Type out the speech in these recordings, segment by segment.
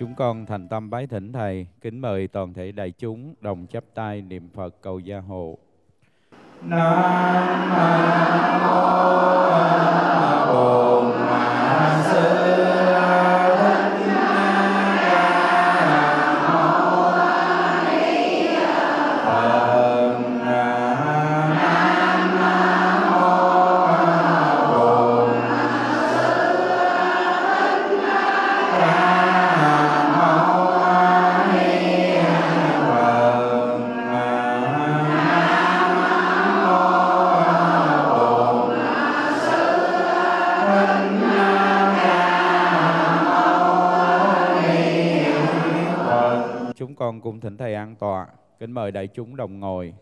Chúng con thành tâm bái thỉnh Thầy, kính mời toàn thể đại chúng đồng chắp tay niệm Phật cầu gia hộ. Nam Kính mời đại chúng đồng ngồi.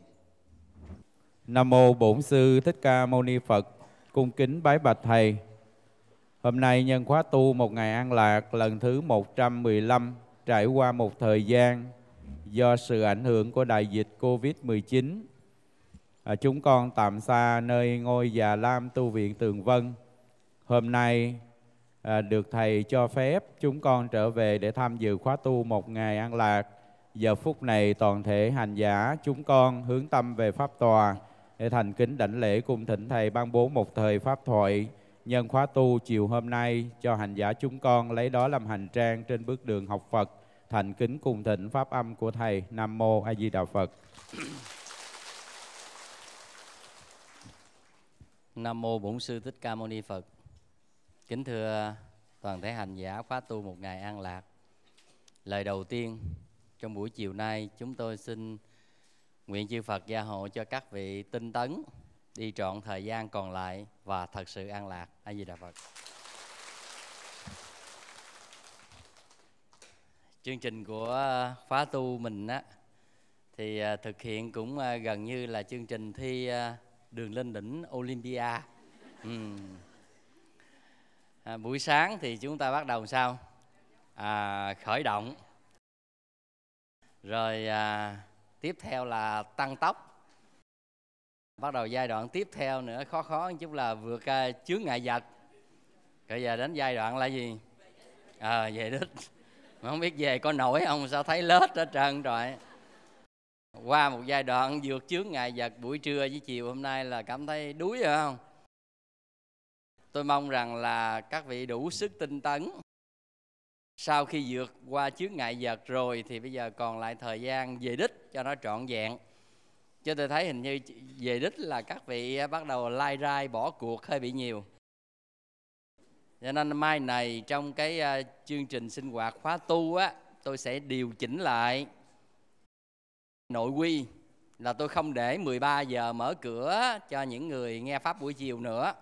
Nam mô Bổn sư Thích Ca Mâu Ni Phật. Cung kính bái bạch thầy. Hôm nay nhân khóa tu một ngày an lạc lần thứ 115 trải qua một thời gian do sự ảnh hưởng của đại dịch Covid-19. À, chúng con tạm xa nơi ngôi già Lam tu viện Tường Vân. Hôm nay à, được thầy cho phép chúng con trở về để tham dự khóa tu một ngày an lạc Giờ phút này toàn thể hành giả chúng con hướng tâm về Pháp Tòa để thành kính đảnh lễ cùng thỉnh Thầy ban bố một thời Pháp thoại nhân khóa tu chiều hôm nay cho hành giả chúng con lấy đó làm hành trang trên bước đường học Phật thành kính cùng thỉnh Pháp âm của Thầy Nam Mô A Di Đà Phật. Nam Mô Bổn Sư Thích Ca Mâu Ni Phật Kính thưa toàn thể hành giả khóa tu một ngày an lạc Lời đầu tiên trong buổi chiều nay chúng tôi xin nguyện chư Phật gia hộ cho các vị tinh tấn đi trọn thời gian còn lại và thật sự an lạc. A Di Đà Phật. Chương trình của khóa tu mình á thì à, thực hiện cũng à, gần như là chương trình thi à, đường lên đỉnh Olympia. Ừ. À, buổi sáng thì chúng ta bắt đầu sao? À, khởi động rồi à, tiếp theo là tăng tốc bắt đầu giai đoạn tiếp theo nữa khó khó một chút là vượt à, chướng ngại vật bây giờ đến giai đoạn là gì à, về đích mà không biết về có nổi không sao thấy lết hết trơn rồi qua một giai đoạn vượt chướng ngại vật buổi trưa với chiều hôm nay là cảm thấy đuối rồi không tôi mong rằng là các vị đủ sức tinh tấn sau khi vượt qua chướng ngại vật rồi thì bây giờ còn lại thời gian về đích cho nó trọn vẹn cho tôi thấy hình như về đích là các vị à, bắt đầu lai rai bỏ cuộc hơi bị nhiều cho nên mai này trong cái à, chương trình sinh hoạt khóa tu á tôi sẽ điều chỉnh lại nội quy là tôi không để 13 giờ mở cửa cho những người nghe pháp buổi chiều nữa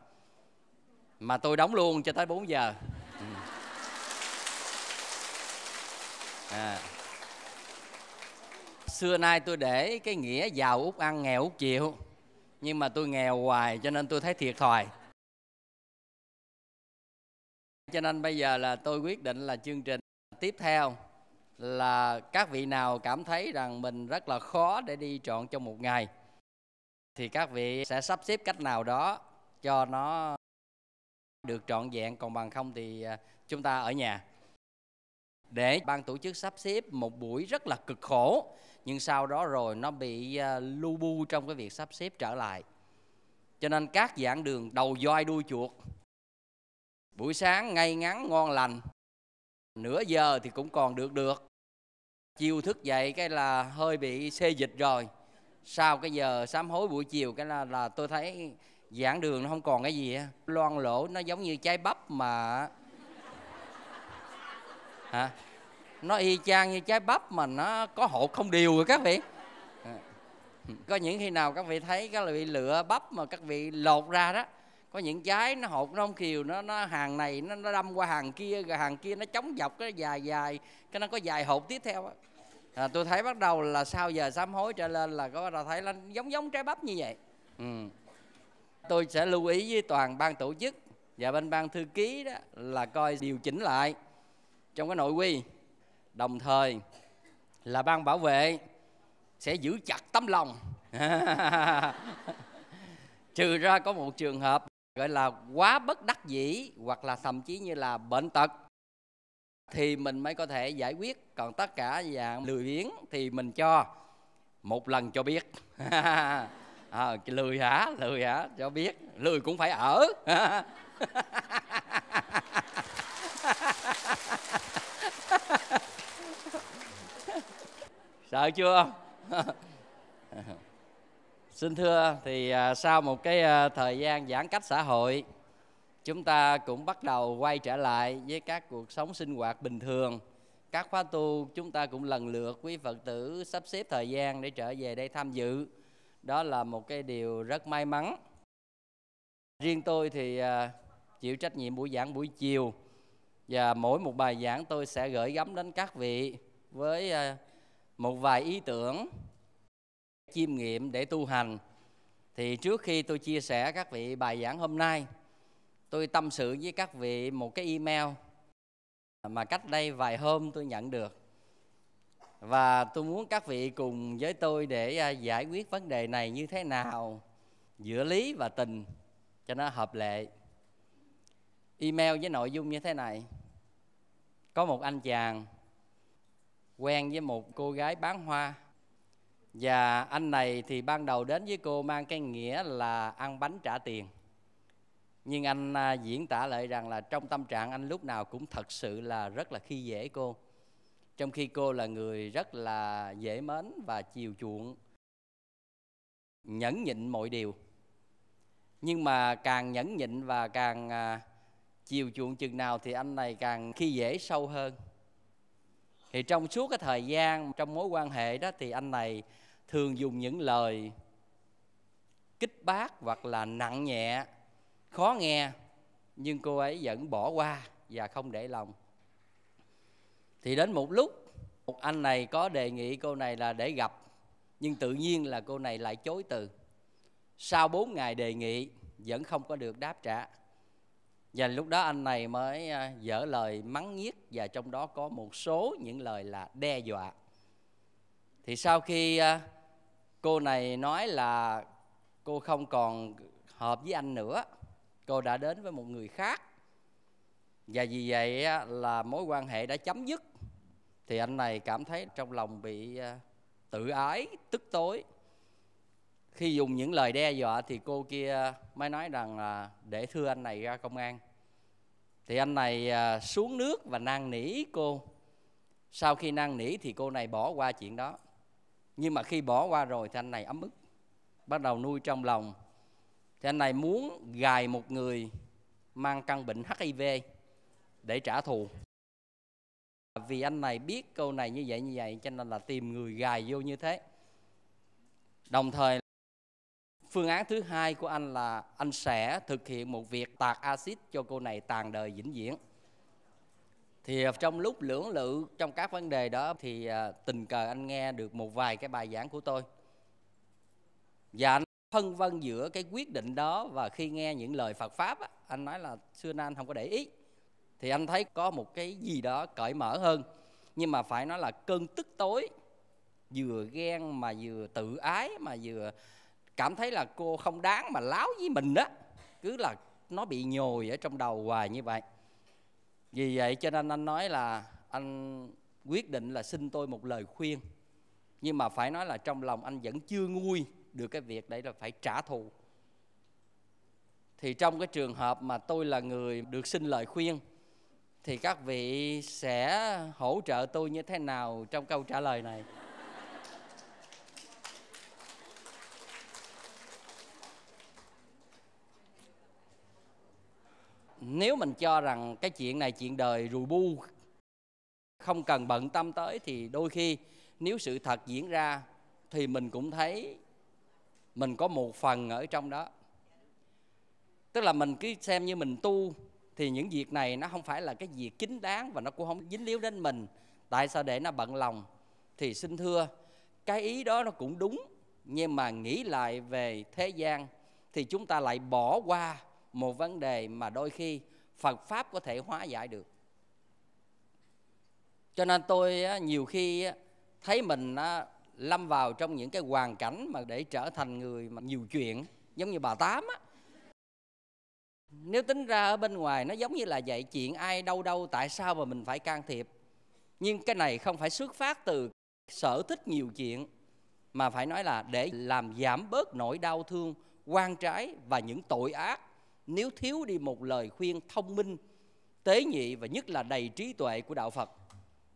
mà tôi đóng luôn cho tới 4 giờ à. xưa nay tôi để cái nghĩa giàu út ăn nghèo út chịu nhưng mà tôi nghèo hoài cho nên tôi thấy thiệt thòi cho nên bây giờ là tôi quyết định là chương trình tiếp theo là các vị nào cảm thấy rằng mình rất là khó để đi trọn trong một ngày thì các vị sẽ sắp xếp cách nào đó cho nó được trọn vẹn còn bằng không thì à, chúng ta ở nhà để ban tổ chức sắp xếp một buổi rất là cực khổ nhưng sau đó rồi nó bị ờ, lu bu trong cái việc sắp xếp trở lại cho nên các giảng đường đầu voi đuôi chuột buổi sáng ngay ngắn ngon lành nửa giờ thì cũng còn được được chiều thức dậy cái là hơi bị xê dịch rồi sau cái giờ sám hối buổi chiều cái là là tôi thấy giảng đường nó không còn cái gì loan lỗ nó giống như trái bắp mà nó y chang như trái bắp mà nó có hột không đều rồi các vị ờ. có những khi nào các vị thấy các vị lựa bắp mà các vị lột ra đó có những trái nó hột nó không kiều nó nó hàng này nó, nó đâm qua hàng kia rồi hàng kia nó chống dọc cái dài dài cái nó có dài hột tiếp theo á à, tôi thấy bắt đầu là sau giờ sám hối trở lên là có bắt đầu thấy là giống giống trái bắp như vậy ừ. tôi sẽ lưu ý với toàn ban tổ chức và bên ban thư ký đó là coi điều chỉnh lại trong cái nội quy đồng thời là ban bảo vệ sẽ giữ chặt tấm lòng trừ ra có một trường hợp gọi là quá bất đắc dĩ hoặc là thậm chí như là bệnh tật thì mình mới có thể giải quyết còn tất cả dạng lười biếng thì mình cho một lần cho biết à, lười hả lười hả cho biết lười cũng phải ở sợ chưa xin thưa thì à, sau một cái à, thời gian giãn cách xã hội chúng ta cũng bắt đầu quay trở lại với các cuộc sống sinh hoạt bình thường các khóa tu chúng ta cũng lần lượt quý phật tử sắp xếp thời gian để trở về đây tham dự đó là một cái điều rất may mắn riêng tôi thì à, chịu trách nhiệm buổi giảng buổi chiều và mỗi một bài giảng tôi sẽ gửi gắm đến các vị với một vài ý tưởng chiêm nghiệm để tu hành thì trước khi tôi chia sẻ các vị bài giảng hôm nay tôi tâm sự với các vị một cái email mà cách đây vài hôm tôi nhận được và tôi muốn các vị cùng với tôi để à, giải quyết vấn đề này như thế nào giữa lý và tình cho nó hợp lệ email với nội dung như thế này có một anh chàng quen với một cô gái bán hoa và anh này thì ban đầu đến với cô mang cái nghĩa là ăn bánh trả tiền nhưng anh à, diễn tả lại rằng là trong tâm trạng anh lúc nào cũng thật sự là rất là khi dễ cô trong khi cô là người rất là dễ mến và chiều chuộng nhẫn nhịn mọi điều nhưng mà càng nhẫn nhịn và càng à, chiều chuộng chừng nào thì anh này càng khi dễ sâu hơn thì trong suốt cái thời gian trong mối quan hệ đó thì anh này thường dùng những lời kích bác hoặc là nặng nhẹ khó nghe nhưng cô ấy vẫn bỏ qua và không để lòng thì đến một lúc một anh này có đề nghị cô này là để gặp nhưng tự nhiên là cô này lại chối từ sau 4 ngày đề nghị vẫn không có được đáp trả và lúc đó anh này mới à, dở lời mắng nhiếc và trong đó có một số những lời là đe dọa thì sau khi à, cô này nói là cô không còn hợp với anh nữa cô đã đến với một người khác và vì vậy là mối quan hệ đã chấm dứt thì anh này cảm thấy trong lòng bị à, tự ái tức tối khi dùng những lời đe dọa thì cô kia mới nói rằng là để thưa anh này ra công an thì anh này à, xuống nước và năn nỉ cô sau khi năn nỉ thì cô này bỏ qua chuyện đó nhưng mà khi bỏ qua rồi thì anh này ấm ức bắt đầu nuôi trong lòng thì anh này muốn gài một người mang căn bệnh hiv để trả thù vì anh này biết câu này như vậy như vậy cho nên là tìm người gài vô như thế đồng thời Phương án thứ hai của anh là anh sẽ thực hiện một việc tạt axit cho cô này tàn đời vĩnh viễn. Thì ờ, trong lúc lưỡng lự trong các vấn đề đó thì ờ, tình cờ anh nghe được một vài cái bài giảng của tôi. Và anh phân vân giữa cái quyết định đó và khi nghe những lời Phật Pháp anh nói là xưa nay anh không có để ý. Thì anh thấy có một cái gì đó cởi mở hơn. Nhưng mà phải nói là cơn tức tối vừa ghen mà vừa tự ái mà vừa cảm thấy là cô không đáng mà láo với mình đó cứ là nó bị nhồi ở trong đầu hoài như vậy vì vậy cho nên anh nói là anh quyết định là xin tôi một lời khuyên nhưng mà phải nói là trong lòng anh vẫn chưa nguôi được cái việc đấy là phải trả thù thì trong cái trường hợp mà tôi là người được xin lời khuyên thì các vị sẽ hỗ trợ tôi như thế nào trong câu trả lời này nếu mình cho rằng cái chuyện này chuyện đời rù bu không cần bận tâm tới thì đôi khi nếu sự thật diễn ra thì mình cũng thấy mình có một phần ở trong đó tức là mình cứ xem như mình tu thì những việc này nó không phải là cái việc chính đáng và nó cũng không dính líu đến mình tại sao để nó bận lòng thì xin thưa cái ý đó nó cũng đúng nhưng mà nghĩ lại về thế gian thì chúng ta lại bỏ qua một vấn đề mà đôi khi Phật pháp có thể hóa giải được. Cho nên tôi nhiều khi thấy mình lâm vào trong những cái hoàn cảnh mà để trở thành người mà nhiều chuyện giống như bà tám á nếu tính ra ở bên ngoài nó giống như là dạy chuyện ai đâu đâu tại sao mà mình phải can thiệp nhưng cái này không phải xuất phát từ sở thích nhiều chuyện mà phải nói là để làm giảm bớt nỗi đau thương quan trái và những tội ác nếu thiếu đi một lời khuyên thông minh tế nhị và nhất là đầy trí tuệ của đạo phật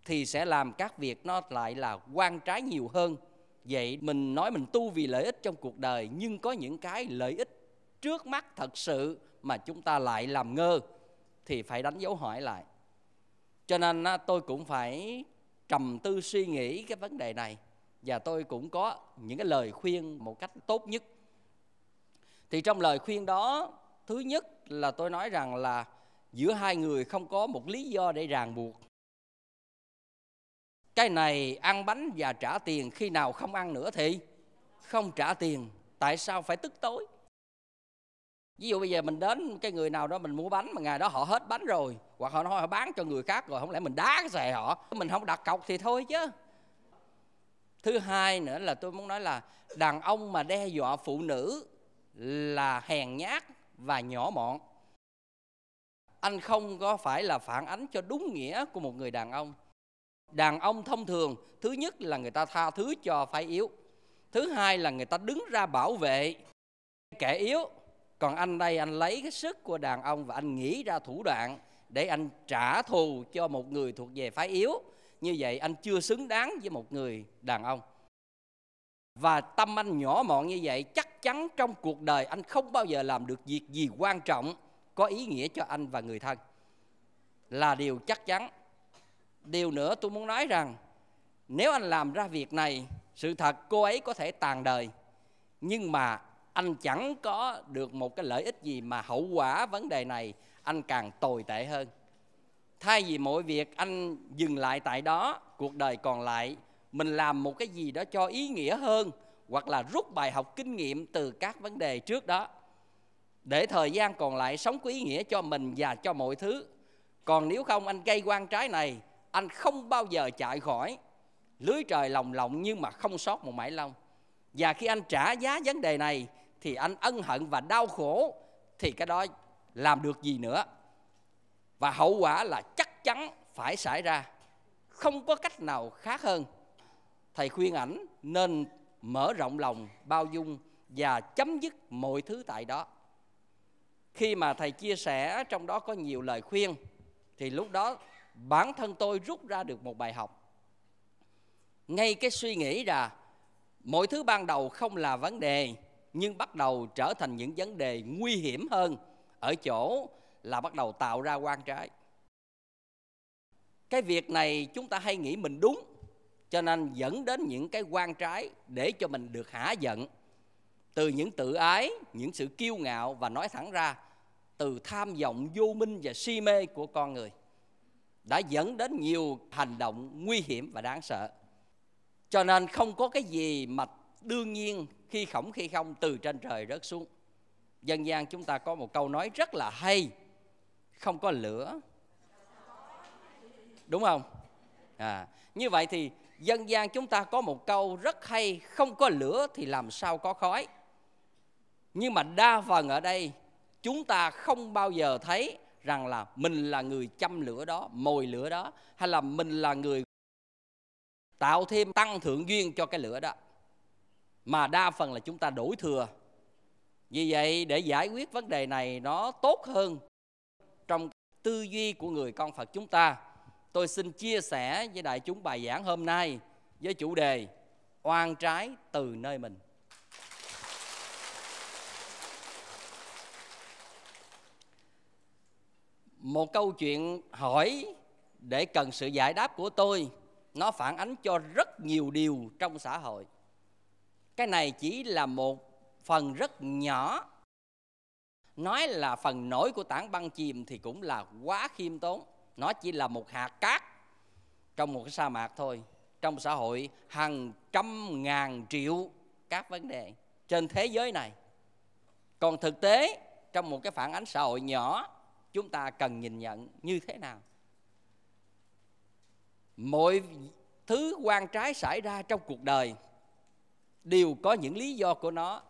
thì sẽ làm các việc nó lại là quan trái nhiều hơn vậy mình nói mình tu vì lợi ích trong cuộc đời nhưng có những cái lợi ích trước mắt thật sự mà chúng ta lại làm ngơ thì phải đánh dấu hỏi lại cho nên tôi cũng phải trầm tư suy nghĩ cái vấn đề này và tôi cũng có những cái lời khuyên một cách tốt nhất thì trong lời khuyên đó thứ nhất là tôi nói rằng là giữa hai người không có một lý do để ràng buộc cái này ăn bánh và trả tiền khi nào không ăn nữa thì không trả tiền tại sao phải tức tối ví dụ bây giờ mình đến cái người nào đó mình mua bánh mà ngày đó họ hết bánh rồi hoặc họ nói họ bán cho người khác rồi không lẽ mình đá cái xè họ mình không đặt cọc thì thôi chứ thứ hai nữa là tôi muốn nói là đàn ông mà đe dọa phụ nữ là hèn nhát và nhỏ mọn anh không có phải là phản ánh cho đúng nghĩa của một người đàn ông đàn ông thông thường thứ nhất là người ta tha thứ cho phái yếu thứ hai là người ta đứng ra bảo vệ kẻ yếu còn anh đây anh lấy cái sức của đàn ông và anh nghĩ ra thủ đoạn để anh trả thù cho một người thuộc về phái yếu như vậy anh chưa xứng đáng với một người đàn ông và tâm anh nhỏ mọn như vậy chắc chắn trong cuộc đời anh không bao giờ làm được việc gì quan trọng có ý nghĩa cho anh và người thân là điều chắc chắn điều nữa tôi muốn nói rằng nếu anh làm ra việc này sự thật cô ấy có thể tàn đời nhưng mà anh chẳng có được một cái lợi ích gì mà hậu quả vấn đề này anh càng tồi tệ hơn thay vì mọi việc anh dừng lại tại đó cuộc đời còn lại mình làm một cái gì đó cho ý nghĩa hơn hoặc là rút bài học kinh nghiệm từ các vấn đề trước đó để thời gian còn lại sống có ý nghĩa cho mình và cho mọi thứ còn nếu không anh gây quan trái này anh không bao giờ chạy khỏi lưới trời lồng lộng nhưng mà không sót một mãi lông và khi anh trả giá vấn đề này thì anh ân hận và đau khổ thì cái đó làm được gì nữa và hậu quả là chắc chắn phải xảy ra không có cách nào khác hơn thầy khuyên ảnh nên mở rộng lòng bao dung và chấm dứt mọi thứ tại đó khi mà thầy chia sẻ trong đó có nhiều lời khuyên thì lúc đó bản thân tôi rút ra được một bài học ngay cái suy nghĩ là mọi thứ ban đầu không là vấn đề nhưng bắt đầu trở thành những vấn đề nguy hiểm hơn ở chỗ là bắt đầu tạo ra quan trái cái việc này chúng ta hay nghĩ mình đúng cho nên dẫn đến những cái quan trái để cho mình được hả giận từ những tự ái những sự kiêu ngạo và nói thẳng ra từ tham vọng vô minh và si mê của con người đã dẫn đến nhiều hành động nguy hiểm và đáng sợ cho nên không có cái gì mà đương nhiên khi khổng khi không từ trên trời rớt xuống dân gian chúng ta có một câu nói rất là hay không có lửa đúng không à như vậy thì dân gian chúng ta có một câu rất hay không có lửa thì làm sao có khói nhưng mà đa phần ở đây chúng ta không bao giờ thấy rằng là mình là người chăm lửa đó mồi lửa đó hay là mình là người tạo thêm tăng thượng duyên cho cái lửa đó mà đa phần là chúng ta đổi thừa vì vậy để giải quyết vấn đề này nó tốt hơn trong tư duy của người con phật chúng ta tôi xin chia sẻ với đại chúng bài giảng hôm nay với chủ đề oan trái từ nơi mình. Một câu chuyện hỏi để cần sự giải đáp của tôi nó phản ánh cho rất nhiều điều trong xã hội. Cái này chỉ là một phần rất nhỏ. Nói là phần nổi của tảng băng chìm thì cũng là quá khiêm tốn nó chỉ là một hạt cát trong một cái sa mạc thôi trong xã hội hàng trăm ngàn triệu các vấn đề trên thế giới này còn thực tế trong một cái phản ánh xã hội nhỏ chúng ta cần nhìn nhận như thế nào mọi thứ quan trái xảy ra trong cuộc đời đều có những lý do của nó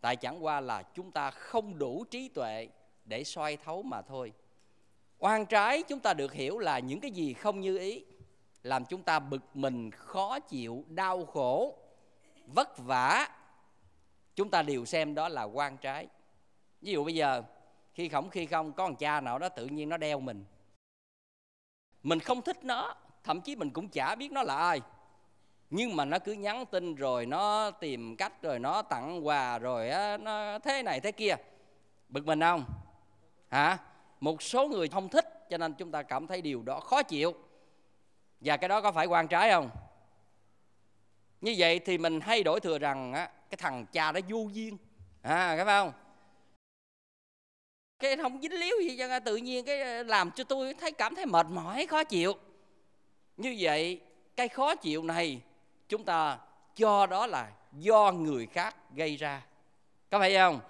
tại chẳng qua là chúng ta không đủ trí tuệ để xoay thấu mà thôi oan trái chúng ta được hiểu là những cái gì không như ý làm chúng ta bực mình khó chịu đau khổ vất vả chúng ta đều xem đó là quan trái ví dụ bây giờ khi khổng khi không có một cha nào đó tự nhiên nó đeo mình mình không thích nó thậm chí mình cũng chả biết nó là ai nhưng mà nó cứ nhắn tin rồi nó tìm cách rồi nó tặng quà rồi nó thế này thế kia bực mình không hả một số người không thích cho nên chúng ta cảm thấy điều đó khó chịu và cái đó có phải quan trái không như vậy thì mình hay đổi thừa rằng á, cái thằng cha đó vô duyên à phải không cái không dính líu gì cho tự nhiên cái ờ, làm cho tôi thấy cảm thấy mệt mỏi khó chịu như vậy cái khó chịu này chúng ta cho đó là do người khác gây ra có phải không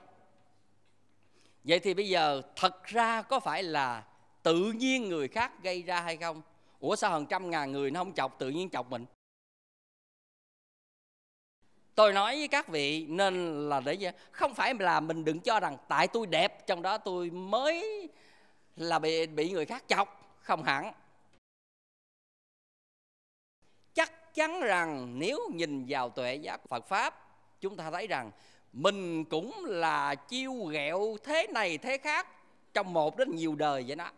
Vậy thì bây giờ thật ra có phải là tự nhiên người khác gây ra hay không? Ủa sao hàng trăm ngàn người nó không chọc tự nhiên chọc mình? Tôi nói với các vị nên là để gì? không phải là mình đừng cho rằng tại tôi đẹp trong đó tôi mới là bị bị người khác chọc, không hẳn. Chắc chắn rằng nếu nhìn vào tuệ giác Phật pháp, chúng ta thấy rằng mình cũng là chiêu ghẹo thế này thế khác trong một đến nhiều đời vậy đó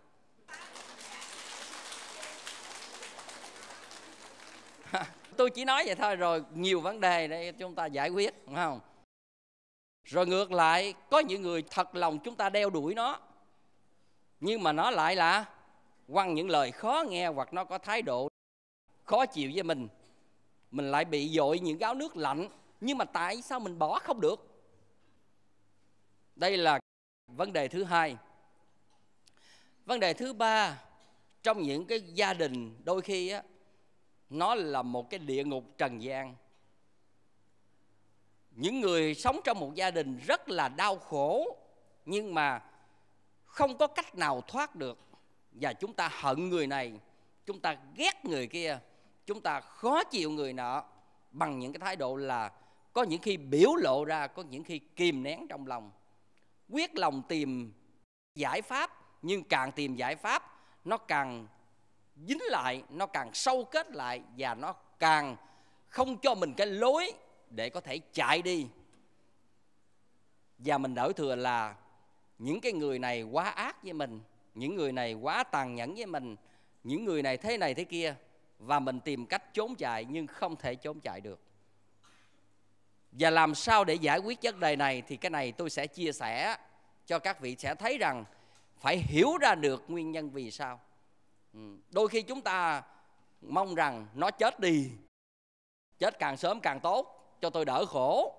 tôi chỉ nói vậy thôi rồi nhiều vấn đề để chúng ta giải quyết đúng không rồi ngược lại có những người thật lòng chúng ta đeo đuổi nó nhưng mà nó lại là quăng những lời khó nghe hoặc nó có thái độ khó chịu với mình mình lại bị dội những gáo nước lạnh nhưng mà tại sao mình bỏ không được đây là vấn đề thứ hai vấn đề thứ ba trong những cái gia đình đôi khi á nó là một cái địa ngục trần gian những người sống trong một gia đình rất là đau khổ nhưng mà không có cách nào thoát được và chúng ta hận người này chúng ta ghét người kia chúng ta khó chịu người nọ bằng những cái thái độ là có những khi biểu lộ ra có những khi kìm nén trong lòng quyết lòng tìm giải pháp nhưng càng tìm giải pháp nó càng dính lại nó càng sâu kết lại và nó càng không cho mình cái lối để có thể chạy đi và mình đỡ thừa là những cái người này quá ác với mình những người này quá tàn nhẫn với mình những người này thế này thế kia và mình tìm cách trốn chạy nhưng không thể trốn chạy được và làm sao để giải quyết vấn đề này thì cái này tôi sẽ chia sẻ cho các vị sẽ thấy rằng phải hiểu ra được nguyên nhân vì sao. Ừ, đôi khi chúng ta mong rằng nó chết đi, chết càng sớm càng tốt cho tôi đỡ khổ.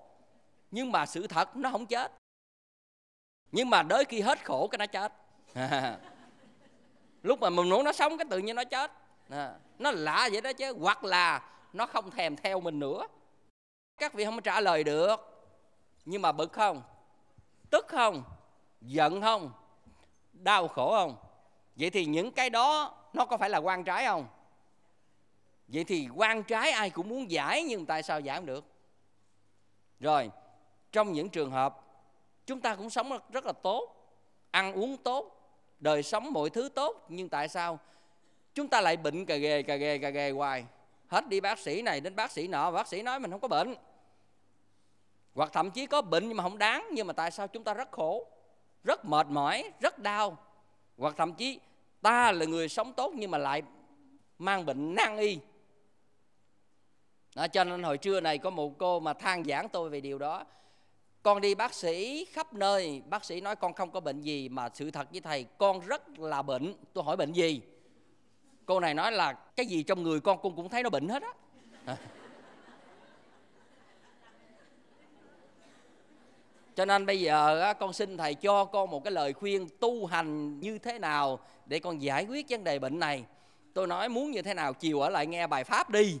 Nhưng mà sự thật nó không chết. Nhưng mà đến khi hết khổ cái nó chết. Lúc mà mình muốn nó sống cái tự nhiên nó chết. À, nó lạ vậy đó chứ. Hoặc là nó không thèm theo mình nữa các vị không trả lời được nhưng mà bực không tức không giận không đau khổ không vậy thì những cái đó nó có phải là quan trái không vậy thì quan trái ai cũng muốn giải nhưng tại sao giải không được rồi trong những trường hợp chúng ta cũng sống rất là tốt ăn uống tốt đời sống mọi thứ tốt nhưng tại sao chúng ta lại bệnh cà ghê cà ghê cà ghê hoài hết đi bác sĩ này đến bác sĩ nọ bác sĩ nói mình không có bệnh hoặc thậm chí có bệnh nhưng mà không đáng nhưng mà tại sao chúng ta rất khổ rất mệt mỏi rất đau hoặc thậm chí ta là người sống tốt nhưng mà lại mang bệnh nan y đó, cho nên hồi trưa này có một cô mà than giảng tôi về điều đó con đi bác sĩ khắp nơi bác sĩ nói con không có bệnh gì mà sự thật với thầy con rất là bệnh tôi hỏi bệnh gì cô này nói là cái gì trong người con con cũng thấy nó bệnh hết á cho nên bây giờ con xin thầy cho con một cái lời khuyên tu hành như thế nào để con giải quyết vấn đề bệnh này tôi nói muốn như thế nào chiều ở lại nghe bài pháp đi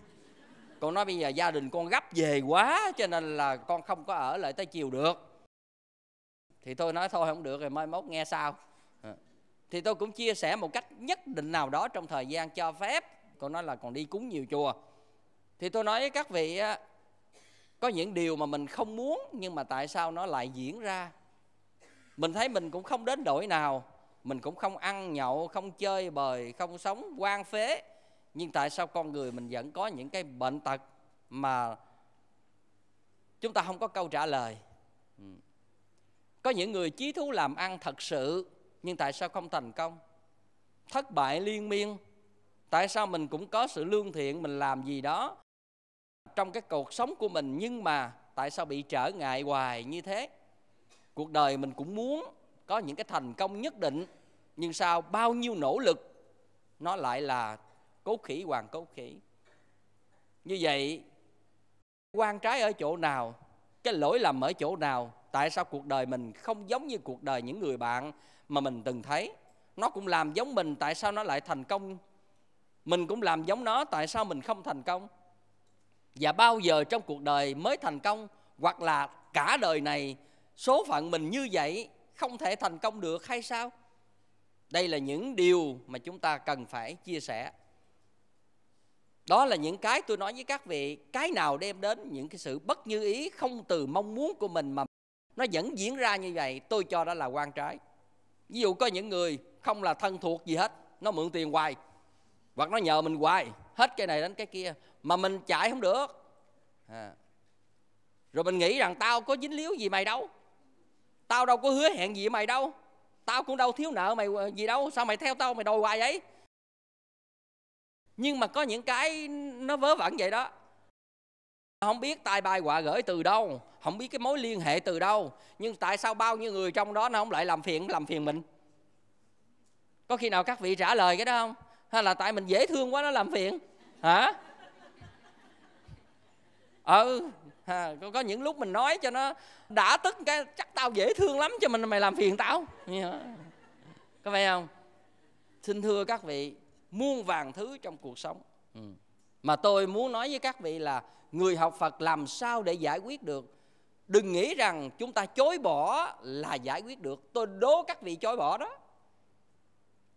con nói bây giờ gia đình con gấp về quá cho nên là con không có ở lại tới chiều được thì tôi nói thôi không được rồi mai mốt nghe sao thì tôi cũng chia sẻ một cách nhất định nào đó trong thời gian cho phép còn nói là còn đi cúng nhiều chùa thì tôi nói với các vị có những điều mà mình không muốn nhưng mà tại sao nó lại diễn ra mình thấy mình cũng không đến đổi nào mình cũng không ăn nhậu không chơi bời không sống quan phế nhưng tại sao con người mình vẫn có những cái bệnh tật mà chúng ta không có câu trả lời ừ. có những người chí thú làm ăn thật sự nhưng tại sao không thành công thất bại liên miên tại sao mình cũng có sự lương thiện mình làm gì đó trong cái cuộc sống của mình nhưng mà tại sao bị trở ngại hoài như thế cuộc đời mình cũng muốn có những cái thành công nhất định nhưng sao bao nhiêu nỗ lực nó lại là cốt khỉ hoàng cốt khỉ như vậy quan trái ở chỗ nào cái lỗi lầm ở chỗ nào tại sao cuộc đời mình không giống như cuộc đời những người bạn mà mình từng thấy nó cũng làm giống mình tại sao nó lại thành công mình cũng làm giống nó tại sao mình không thành công và bao giờ trong cuộc đời mới thành công hoặc là cả đời này số phận mình như vậy không thể thành công được hay sao đây là những điều mà chúng ta cần phải chia sẻ đó là những cái tôi nói với các vị cái nào đem đến những cái sự bất như ý không từ mong muốn của mình mà nó vẫn diễn ra như vậy tôi cho đó là quan trái ví dụ có những người không là thân thuộc gì hết nó mượn tiền hoài hoặc nó nhờ mình hoài hết cái này đến cái kia mà mình chạy không được à. rồi mình nghĩ rằng tao có dính líu gì mày đâu tao đâu có hứa hẹn gì mày đâu tao cũng đâu thiếu nợ mày ờ, gì đâu sao mày theo tao mày đòi hoài vậy nhưng mà có những cái nó vớ vẩn vậy đó không biết tai bay họa gửi từ đâu không biết cái mối liên hệ từ đâu nhưng tại sao bao nhiêu người trong đó nó không lại làm phiền làm phiền mình có khi nào các vị trả lời cái đó không hay là tại mình dễ thương quá nó làm phiền hả ừ có, có những lúc mình nói cho nó đã tức cái chắc tao dễ thương lắm cho mình mày làm phiền tao có phải không xin thưa các vị muôn vàng thứ trong cuộc sống ừ. mà tôi muốn nói với các vị là người học Phật làm sao để giải quyết được. Đừng nghĩ rằng chúng ta chối bỏ là giải quyết được. Tôi đố các vị chối bỏ đó.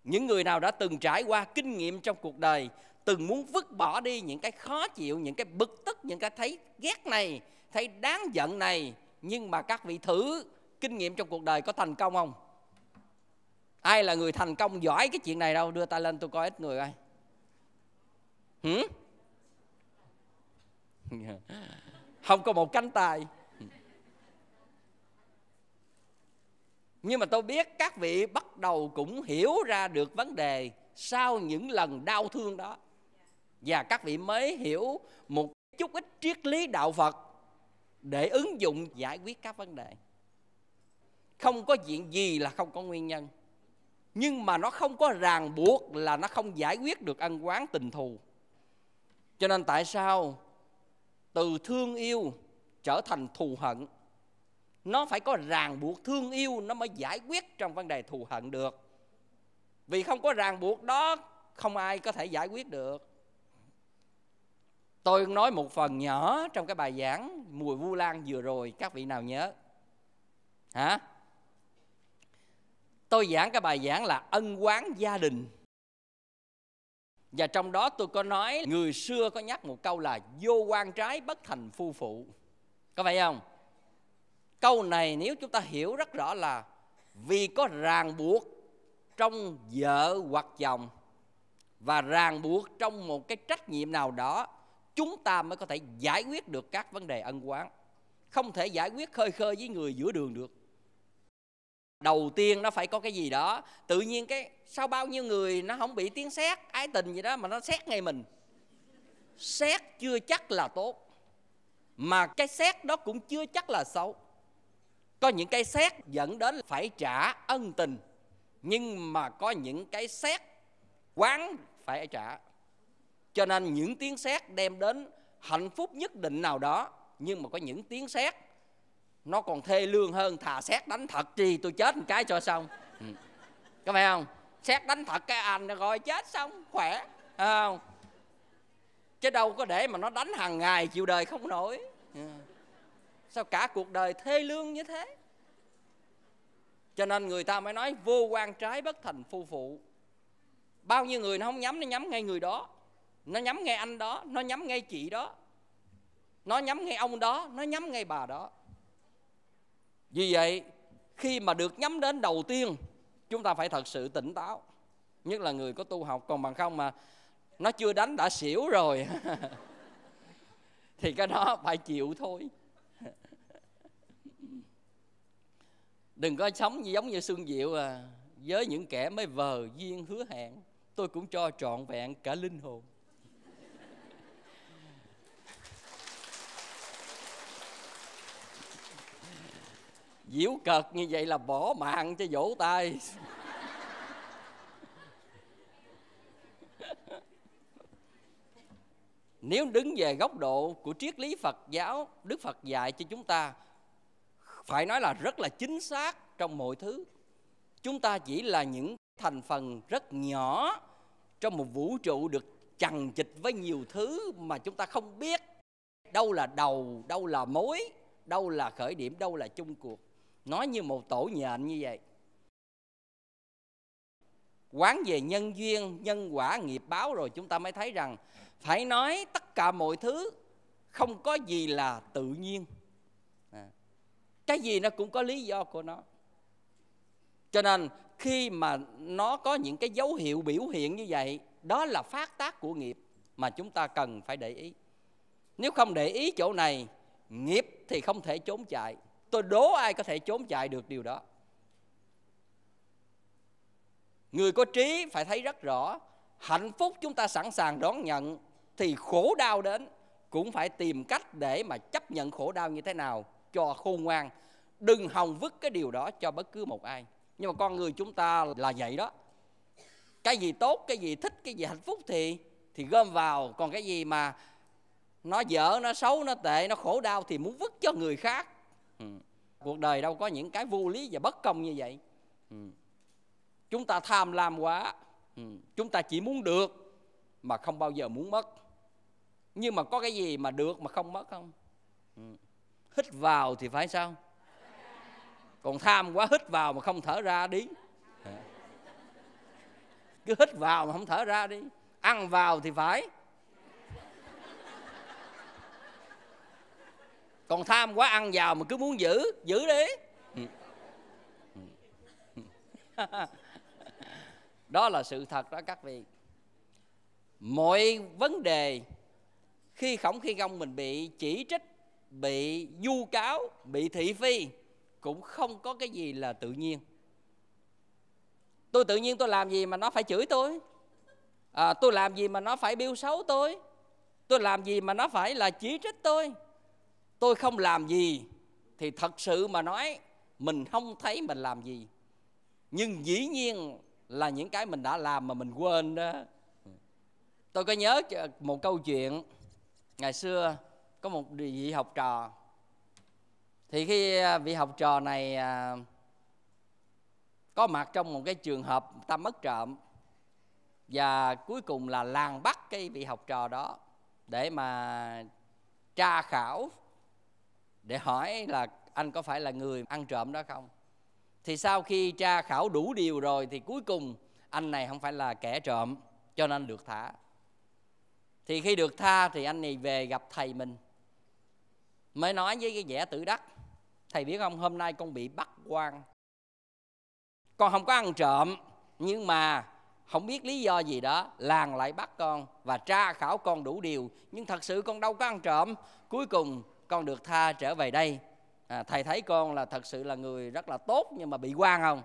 Những người nào đã từng trải qua kinh nghiệm trong cuộc đời, từng muốn vứt bỏ đi những cái khó chịu, những cái bực tức, những cái thấy ghét này, thấy đáng giận này, nhưng mà các vị thử kinh nghiệm trong cuộc đời có thành công không? Ai là người thành công giỏi cái chuyện này đâu? Đưa tay lên tôi coi ít người coi. Hử? Dạ. không có một cánh tay nhưng mà tôi biết các vị bắt đầu cũng hiểu ra được vấn đề sau những lần đau thương đó và các vị mới hiểu một chút ít triết lý đạo phật để ứng dụng giải quyết các vấn đề không có chuyện gì là không có nguyên nhân nhưng mà nó không có ràng buộc là nó không giải quyết được ân quán tình thù cho nên tại sao từ thương yêu trở thành thù hận nó phải có ràng buộc thương yêu nó mới giải quyết trong vấn đề thù hận được vì không có ràng buộc đó không ai có thể giải quyết được tôi nói một phần nhỏ trong cái bài giảng mùi vu lan vừa rồi các vị nào nhớ hả tôi giảng cái bài giảng là ân quán gia đình và trong đó tôi có nói người xưa có nhắc một câu là vô quan trái bất thành phu phụ. Có phải không? Câu này nếu chúng ta hiểu rất rõ là vì có ràng buộc trong vợ hoặc chồng và ràng buộc trong một cái trách nhiệm nào đó chúng ta mới có thể giải quyết được các vấn đề ân quán không thể giải quyết khơi khơi với người giữa đường được đầu tiên nó phải có cái gì đó tự nhiên cái sau bao nhiêu người nó không bị tiếng xét ái tình gì đó mà nó xét ngay mình xét chưa chắc là tốt mà cái xét đó cũng chưa chắc là xấu có những cái xét dẫn đến phải trả ân tình nhưng mà có những cái xét quán phải trả cho nên những tiếng xét đem đến hạnh phúc nhất định nào đó nhưng mà có những tiếng xét nó còn thê lương hơn thà xét đánh thật chi tôi chết một cái cho xong ừ. có phải không xét đánh thật cái anh rồi chết xong khỏe không chứ đâu có để mà nó đánh hàng ngày chịu đời không nổi ừ. sao cả cuộc đời thê lương như thế cho nên người ta mới nói vô quan trái bất thành phu phụ bao nhiêu người nó không nhắm nó nhắm ngay người đó nó nhắm ngay anh đó nó nhắm ngay chị đó nó nhắm ngay ông đó nó nhắm ngay bà đó vì vậy, khi mà được nhắm đến đầu tiên, chúng ta phải thật sự tỉnh táo. Nhất là người có tu học, còn bằng không mà nó chưa đánh đã xỉu rồi. thì cái đó phải chịu thôi. Đừng có sống như giống như Sương Diệu à, với những kẻ mới vờ duyên hứa hẹn. Tôi cũng cho trọn vẹn cả linh hồn. diễu cợt như vậy là bỏ mạng cho vỗ tay nếu đứng về góc độ của triết lý phật giáo đức phật dạy cho chúng ta phải nói là rất là chính xác trong mọi thứ chúng ta chỉ là những thành phần rất nhỏ trong một vũ trụ được chằng chịch với nhiều thứ mà chúng ta không biết đâu là đầu đâu là mối đâu là khởi điểm đâu là chung cuộc nói như một tổ nhện như vậy quán về nhân duyên nhân quả nghiệp báo rồi chúng ta mới thấy rằng phải nói tất cả mọi thứ không có gì là tự nhiên à. cái gì nó cũng có lý do của nó cho nên khi mà nó có những cái dấu hiệu biểu hiện như vậy đó là phát tác của nghiệp mà chúng ta cần phải để ý nếu không để ý chỗ này nghiệp thì không thể trốn chạy tôi đố ai có thể trốn chạy được điều đó người có trí phải thấy rất rõ hạnh phúc chúng ta sẵn sàng đón nhận thì khổ đau đến cũng phải tìm cách để mà chấp nhận khổ đau như thế nào cho khôn ngoan đừng hòng vứt cái điều đó cho bất cứ một ai nhưng mà con người chúng ta là vậy đó cái gì tốt cái gì thích cái gì hạnh phúc thì thì gom vào còn cái gì mà nó dở nó xấu nó tệ nó khổ đau thì muốn vứt cho người khác ừ. cuộc đời đâu có những cái vô lý và bất công như vậy ừ. chúng ta tham lam quá ừ. chúng ta chỉ muốn được mà không bao giờ muốn mất nhưng mà có cái gì mà được mà không mất không ừ. hít vào thì phải sao còn tham quá hít vào mà không thở ra đi cứ hít vào mà không thở ra đi ăn vào thì phải còn tham quá ăn vào mà cứ muốn giữ giữ đấy ừ. đó là sự thật đó các vị mọi vấn đề khi khổng khi gông mình bị chỉ trích bị du cáo bị thị phi cũng không có cái gì là tự nhiên tôi tự nhiên tôi làm gì mà nó phải chửi tôi à, tôi làm gì mà nó phải biêu xấu tôi tôi làm gì mà nó phải là chỉ trích tôi tôi không làm gì thì thật sự mà nói mình không thấy mình làm gì nhưng dĩ nhiên là những cái mình đã làm mà mình quên đó tôi có nhớ một câu chuyện ngày xưa có một vị học trò thì khi à, vị học trò này à, có mặt trong một cái trường hợp ta mất trộm và cuối cùng là làng bắt cái vị học trò đó để mà tra khảo để hỏi là anh có phải là người ăn trộm đó không thì sau khi tra khảo đủ điều rồi thì cuối cùng anh này không phải là kẻ trộm cho nên anh được thả thì khi được tha thì anh này về gặp thầy mình mới nói với cái vẻ tự đắc thầy biết không hôm nay con bị bắt quan con không có ăn trộm nhưng mà không biết lý do gì đó làng lại bắt con và tra khảo con đủ điều nhưng thật sự con đâu có ăn trộm cuối cùng con được tha trở về đây à, thầy thấy con là thật sự là người rất là tốt nhưng mà bị quan không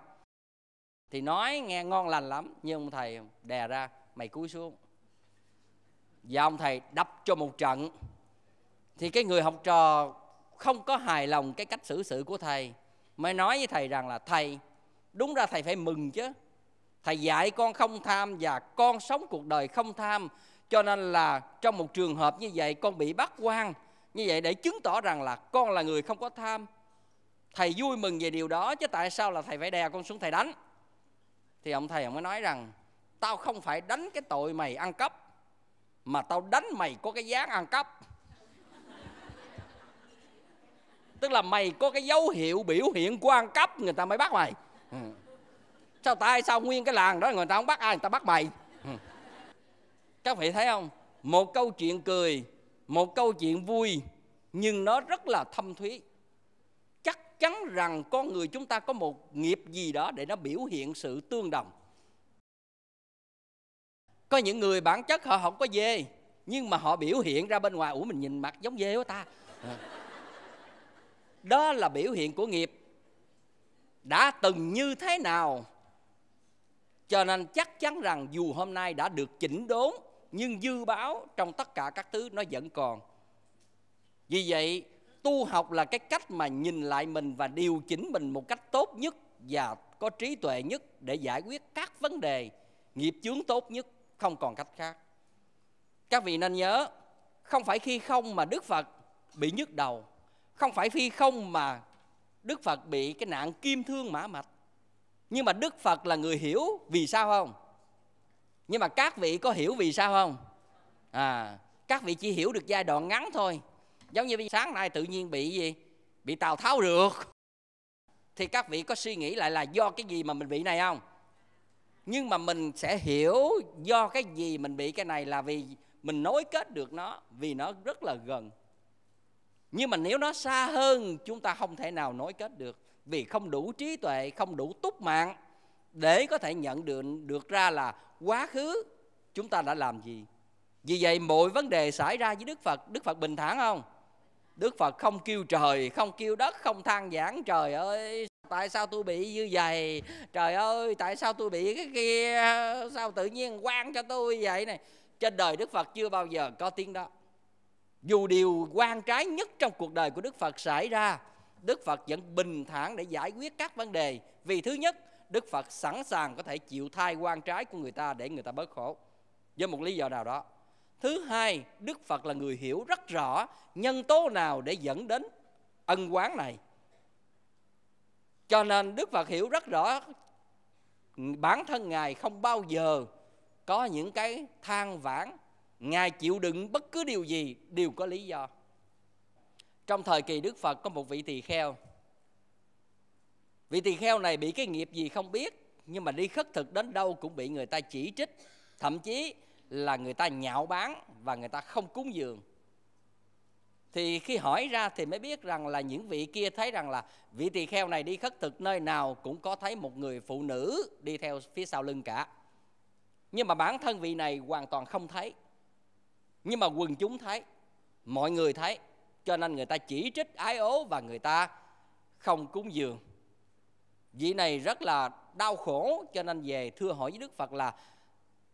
thì nói nghe ngon lành lắm nhưng ông thầy đè ra mày cúi xuống và dạ, ông thầy đập cho một trận thì cái người học trò không có hài lòng cái cách xử sự của thầy mới nói với thầy rằng là thầy đúng ra thầy phải mừng chứ thầy dạy con không tham và con sống cuộc đời không tham cho nên là trong một trường hợp như vậy con bị bắt quan như vậy để chứng tỏ rằng là con là người không có tham Thầy vui mừng về điều đó chứ tại sao là thầy phải đè con xuống thầy đánh Thì ông thầy ông mới nói rằng Tao không phải đánh cái tội mày ăn cắp Mà tao đánh mày có cái dáng ăn cắp Tức là mày có cái dấu hiệu biểu hiện của ăn cắp người ta mới bắt mày ừ. Sao tại sao nguyên cái làng đó người ta không bắt ai người ta bắt mày ừ. Các vị thấy không Một câu chuyện cười một câu chuyện vui nhưng nó rất là thâm thúy chắc chắn rằng con người chúng ta có một nghiệp gì đó để nó biểu hiện sự tương đồng có những người bản chất họ không có dê nhưng mà họ biểu hiện ra bên ngoài ủa mình nhìn mặt giống dê của ta đó là biểu hiện của nghiệp đã từng như thế nào cho nên chắc chắn rằng dù hôm nay đã được chỉnh đốn nhưng dư báo trong tất cả các thứ nó vẫn còn vì vậy tu học là cái cách mà nhìn lại mình và điều chỉnh mình một cách tốt nhất và có trí tuệ nhất để giải quyết các vấn đề nghiệp chướng tốt nhất không còn cách khác các vị nên nhớ không phải khi không mà đức phật bị nhức đầu không phải khi không mà đức phật bị cái nạn kim thương mã mạch nhưng mà đức phật là người hiểu vì sao không nhưng mà các vị có hiểu vì sao không à các vị chỉ hiểu được giai đoạn ngắn thôi giống như sáng nay tự nhiên bị gì bị tào tháo rượt thì các vị có suy nghĩ lại là do cái gì mà mình bị này không nhưng mà mình sẽ hiểu do cái gì mình bị cái này là vì mình nối kết được nó vì nó rất là gần nhưng mà nếu nó xa hơn chúng ta không thể nào nối kết được vì không đủ trí tuệ không đủ túc mạng để có thể nhận được được ra là quá khứ chúng ta đã làm gì vì vậy mọi vấn đề xảy ra với đức phật đức phật bình thản không đức phật không kêu trời không kêu đất không than giảng trời ơi tại sao tôi bị như vậy trời ơi tại sao tôi bị cái kia sao tự nhiên quan cho tôi vậy này trên đời đức phật chưa bao giờ có tiếng đó dù điều quan trái nhất trong cuộc đời của đức phật xảy ra đức phật vẫn bình thản để giải quyết các vấn đề vì thứ nhất Đức Phật sẵn sàng có thể chịu thai quan trái của người ta để người ta bớt khổ với một lý do nào đó. Thứ hai, Đức Phật là người hiểu rất rõ nhân tố nào để dẫn đến ân quán này. Cho nên Đức Phật hiểu rất rõ bản thân Ngài không bao giờ có những cái than vãn. Ngài chịu đựng bất cứ điều gì đều có lý do. Trong thời kỳ Đức Phật có một vị tỳ kheo Vị tỳ kheo này bị cái nghiệp gì không biết nhưng mà đi khất thực đến đâu cũng bị người ta chỉ trích, thậm chí là người ta nhạo báng và người ta không cúng dường. Thì khi hỏi ra thì mới biết rằng là những vị kia thấy rằng là vị tỳ kheo này đi khất thực nơi nào cũng có thấy một người phụ nữ đi theo phía sau lưng cả. Nhưng mà bản thân vị này hoàn toàn không thấy. Nhưng mà quần chúng thấy, mọi người thấy, cho nên người ta chỉ trích ái ố và người ta không cúng dường vị này rất là đau khổ cho nên về thưa hỏi với đức phật là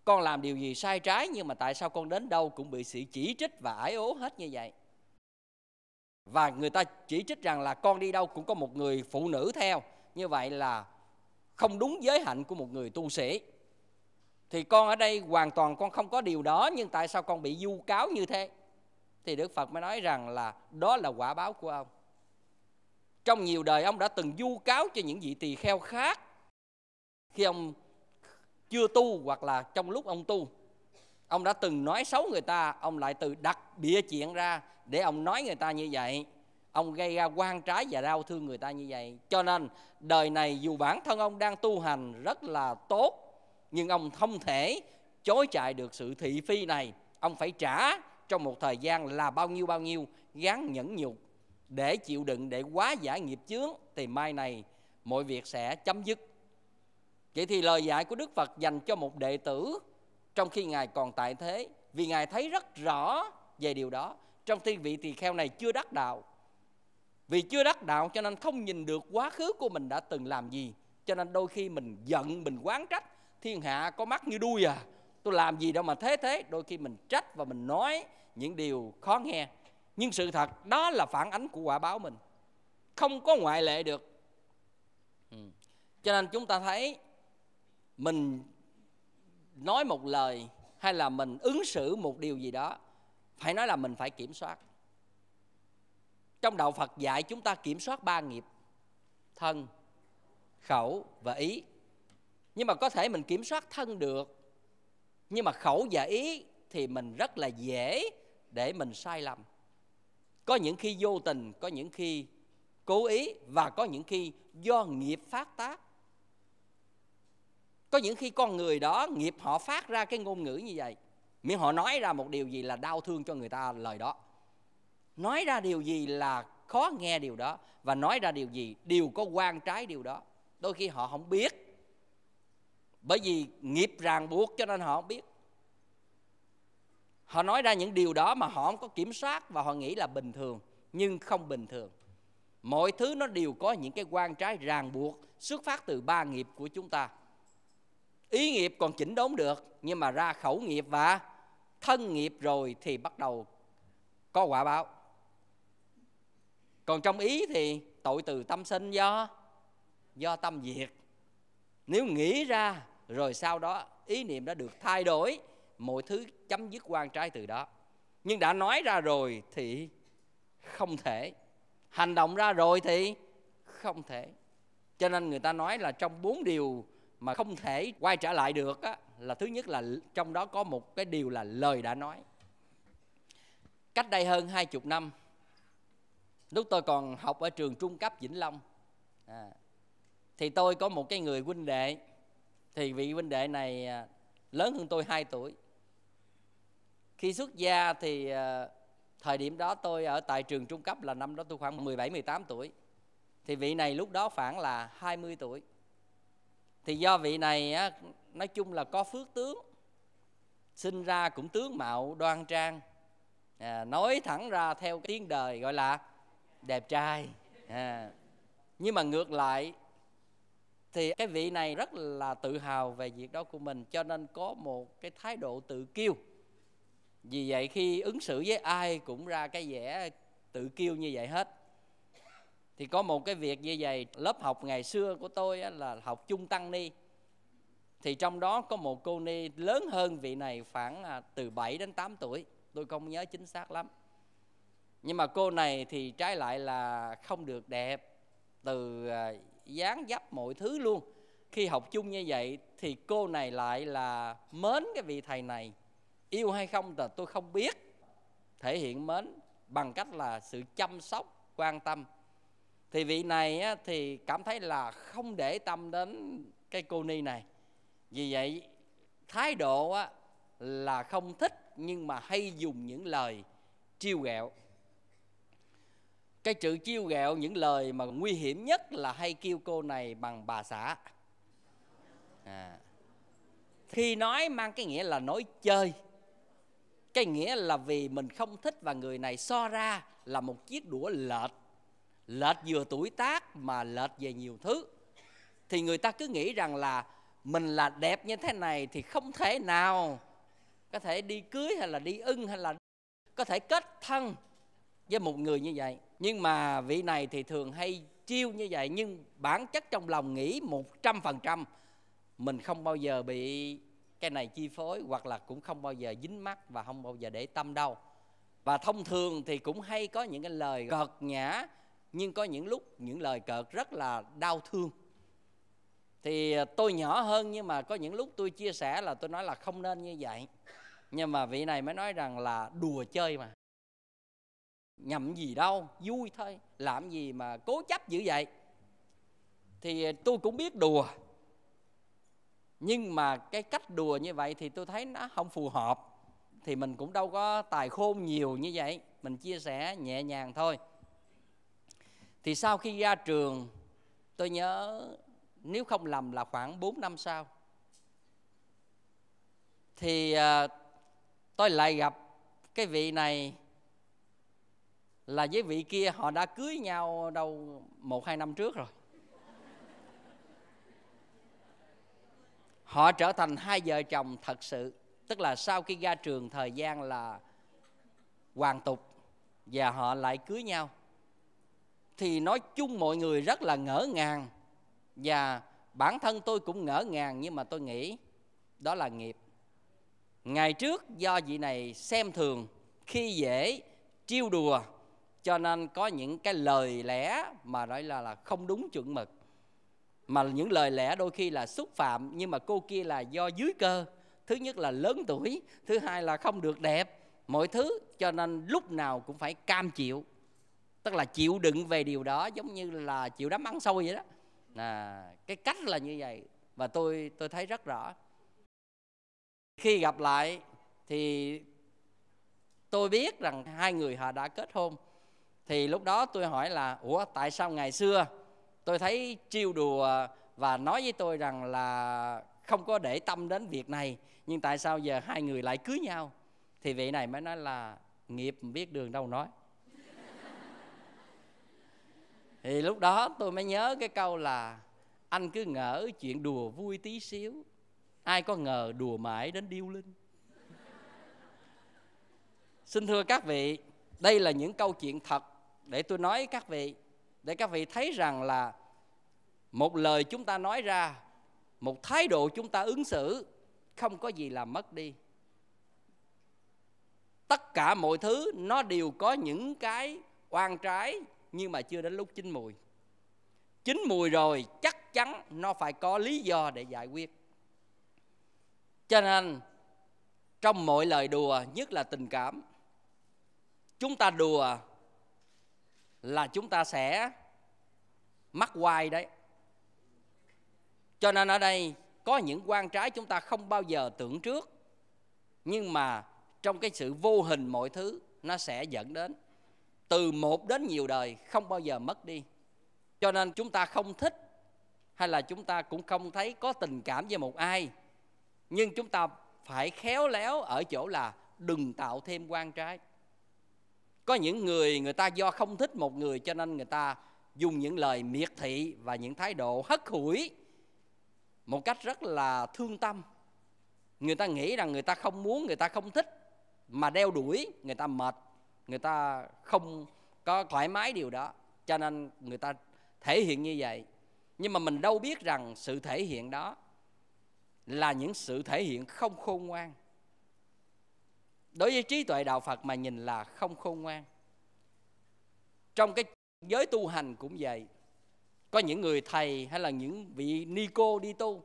con làm điều gì sai trái nhưng mà tại sao con đến đâu cũng bị sự chỉ trích và ái ố hết như vậy và người ta chỉ trích rằng là con đi đâu cũng có một người phụ nữ theo như vậy là không đúng giới hạnh của một người tu sĩ thì con ở đây hoàn toàn con không có điều đó nhưng tại sao con bị du cáo như thế thì đức phật mới nói rằng là đó là quả báo của ông trong nhiều đời ông đã từng du cáo cho những vị tỳ kheo khác khi ông chưa tu hoặc là trong lúc ông tu. Ông đã từng nói xấu người ta, ông lại từ đặt bịa chuyện ra để ông nói người ta như vậy. Ông gây ra quan trái và đau thương người ta như vậy. Cho nên đời này dù bản thân ông đang tu hành rất là tốt nhưng ông không thể chối chạy được sự thị phi này ông phải trả trong một thời gian là bao nhiêu bao nhiêu gán nhẫn nhục để chịu đựng để quá giải nghiệp chướng thì mai này mọi việc sẽ chấm dứt vậy thì lời dạy của đức phật dành cho một đệ tử trong khi ngài còn tại thế vì ngài thấy rất rõ về điều đó trong khi vị tỳ kheo này chưa đắc đạo vì chưa đắc đạo cho nên không nhìn được quá khứ của mình đã từng làm gì cho nên đôi khi mình giận mình quán trách thiên hạ có mắt như đuôi à tôi làm gì đâu mà thế thế đôi khi mình trách và mình nói những điều khó nghe nhưng sự thật đó là phản ánh của quả báo mình không có ngoại lệ được ừ. cho nên chúng ta thấy mình nói một lời hay là mình ứng xử một điều gì đó phải nói là mình phải kiểm soát trong đạo phật dạy chúng ta kiểm soát ba nghiệp thân khẩu và ý nhưng mà có thể mình kiểm soát thân được nhưng mà khẩu và ý thì mình rất là dễ để mình sai lầm có những khi vô tình có những khi cố ý và có những khi do nghiệp phát tác có những khi con người đó nghiệp họ phát ra cái ngôn ngữ như vậy miệng họ nói ra một điều gì là đau thương cho người ta lời đó nói ra điều gì là khó nghe điều đó và nói ra điều gì đều có quan trái điều đó đôi khi họ không biết bởi vì nghiệp ràng buộc cho nên họ không biết họ nói ra những điều đó mà họ không có kiểm soát và họ nghĩ là bình thường nhưng không bình thường mọi thứ nó đều có những cái quan trái ràng buộc xuất phát từ ba nghiệp của chúng ta ý nghiệp còn chỉnh đốn được nhưng mà ra khẩu nghiệp và thân nghiệp rồi thì bắt đầu có quả báo còn trong ý thì tội từ tâm sinh do do tâm diệt nếu nghĩ ra rồi sau đó ý niệm đã được thay đổi mọi thứ chấm dứt quan trái từ đó nhưng đã nói ra rồi thì không thể hành động ra rồi thì không thể cho nên người ta nói là trong bốn điều mà không thể quay trở lại được á, là thứ nhất là trong đó có một cái điều là lời đã nói cách đây hơn hai chục năm lúc tôi còn học ở trường trung cấp vĩnh long à, thì tôi có một cái người huynh đệ thì vị huynh đệ này à, lớn hơn tôi 2 tuổi khi xuất gia thì ờ, thời điểm đó tôi ở tại trường trung cấp là năm đó tôi khoảng 17 18 tuổi. Thì vị này lúc đó khoảng là 20 tuổi. Thì do vị này á, nói chung là có phước tướng sinh ra cũng tướng mạo đoan trang à, nói thẳng ra theo tiếng đời gọi là đẹp trai à. nhưng mà ngược lại thì cái vị này rất là tự hào về việc đó của mình cho nên có một cái thái độ tự kiêu vì vậy khi ứng xử với ai cũng ra cái vẻ tự kiêu như vậy hết thì có một cái việc như vậy lớp học ngày xưa của tôi là học chung tăng ni thì trong đó có một cô ni lớn hơn vị này khoảng à, từ 7 đến 8 tuổi tôi không nhớ chính xác lắm nhưng mà cô này thì trái lại là không được đẹp từ à, dáng dấp mọi thứ luôn khi học chung như vậy thì cô này lại là mến cái vị thầy này yêu hay không là tôi không biết thể hiện mến bằng cách là sự chăm sóc quan tâm thì vị này á, thì cảm thấy là không để tâm đến cái cô ni này vì vậy thái độ á, là không thích nhưng mà hay dùng những lời chiêu ghẹo cái chữ chiêu ghẹo những lời mà nguy hiểm nhất là hay kêu cô này bằng bà xã à. khi nói mang cái nghĩa là nói chơi cái nghĩa là vì mình không thích và người này so ra là một chiếc đũa lệch lệch vừa tuổi tác mà lệch về nhiều thứ thì người ta cứ nghĩ rằng là mình là đẹp như thế này thì không thể nào có thể đi cưới hay là đi ưng hay là có thể kết thân với một người như vậy nhưng mà vị này thì thường hay chiêu như vậy nhưng bản chất trong lòng nghĩ một trăm phần trăm mình không bao giờ bị cái này chi phối hoặc là cũng không bao giờ dính mắt và không bao giờ để tâm đâu và thông thường thì cũng hay có những cái lời cợt nhã nhưng có những lúc những lời cợt rất là đau thương thì à, tôi nhỏ hơn nhưng mà có những lúc tôi chia sẻ là tôi nói là không nên như vậy nhưng mà vị này mới nói rằng là đùa chơi mà nhậm gì đâu vui thôi làm gì mà cố chấp dữ vậy thì à, tôi cũng biết đùa nhưng mà cái cách đùa như vậy thì tôi thấy nó không phù hợp thì mình cũng đâu có tài khôn nhiều như vậy mình chia sẻ nhẹ nhàng thôi thì sau khi ra trường tôi nhớ nếu không lầm là khoảng 4 năm sau thì à, tôi lại gặp cái vị này là với vị kia họ đã cưới nhau đâu một hai năm trước rồi họ trở thành hai vợ chồng thật sự tức là sau khi ra trường thời gian là hoàng tục và họ lại cưới nhau thì nói chung mọi người rất là ngỡ ngàng và bản thân tôi cũng ngỡ ngàng nhưng mà tôi nghĩ đó là nghiệp ngày trước do vị này xem thường khi dễ trêu đùa cho nên có những cái lời lẽ mà nói là là không đúng chuẩn mực mà những lời lẽ đôi khi là xúc phạm nhưng mà cô kia là do dưới cơ thứ nhất là lớn tuổi thứ hai là không được đẹp mọi thứ cho nên lúc nào cũng phải cam chịu tức là chịu đựng về điều đó giống như là chịu đám ăn sôi vậy đó à, cái cách là như vậy và tôi tôi thấy rất rõ khi gặp lại thì tôi biết rằng hai người họ đã kết hôn thì lúc đó tôi hỏi là ủa tại sao ngày xưa tôi thấy chiêu đùa và nói với tôi rằng là không có để tâm đến việc này nhưng tại sao giờ hai người lại cưới nhau thì vị này mới nói là nghiệp biết đường đâu nói thì lúc đó tôi mới nhớ cái câu là anh cứ ngỡ chuyện đùa vui tí xíu ai có ngờ đùa mãi đến điêu linh xin thưa các vị đây là những câu chuyện thật để tôi nói các vị để các vị thấy rằng là một lời chúng ta nói ra một thái độ chúng ta ứng xử không có gì làm mất đi tất cả mọi thứ nó đều có những cái oan trái nhưng mà chưa đến lúc chín mùi chín mùi rồi chắc chắn nó phải có lý do để giải quyết cho nên trong mọi lời đùa nhất là tình cảm chúng ta đùa là chúng ta sẽ mắc hoài đấy cho nên ở đây có những quan trái chúng ta không bao giờ tưởng trước nhưng mà trong cái sự vô hình mọi thứ nó sẽ dẫn đến từ một đến nhiều đời không bao giờ mất đi cho nên chúng ta không thích hay là chúng ta cũng không thấy có tình cảm với một ai nhưng chúng ta phải khéo léo ở chỗ là đừng tạo thêm quan trái có những người người ta do không thích một người cho nên người ta dùng những lời miệt thị và những thái độ hất hủi một cách rất là thương tâm người ta nghĩ rằng người ta không muốn người ta không thích mà đeo đuổi người ta mệt người ta không có thoải mái điều đó cho nên người ta thể hiện như vậy nhưng mà mình đâu biết rằng sự thể hiện đó là những sự thể hiện không khôn ngoan đối với trí tuệ đạo phật mà nhìn là không khôn ngoan trong cái giới tu hành cũng vậy có những người thầy hay là những vị ni cô đi tu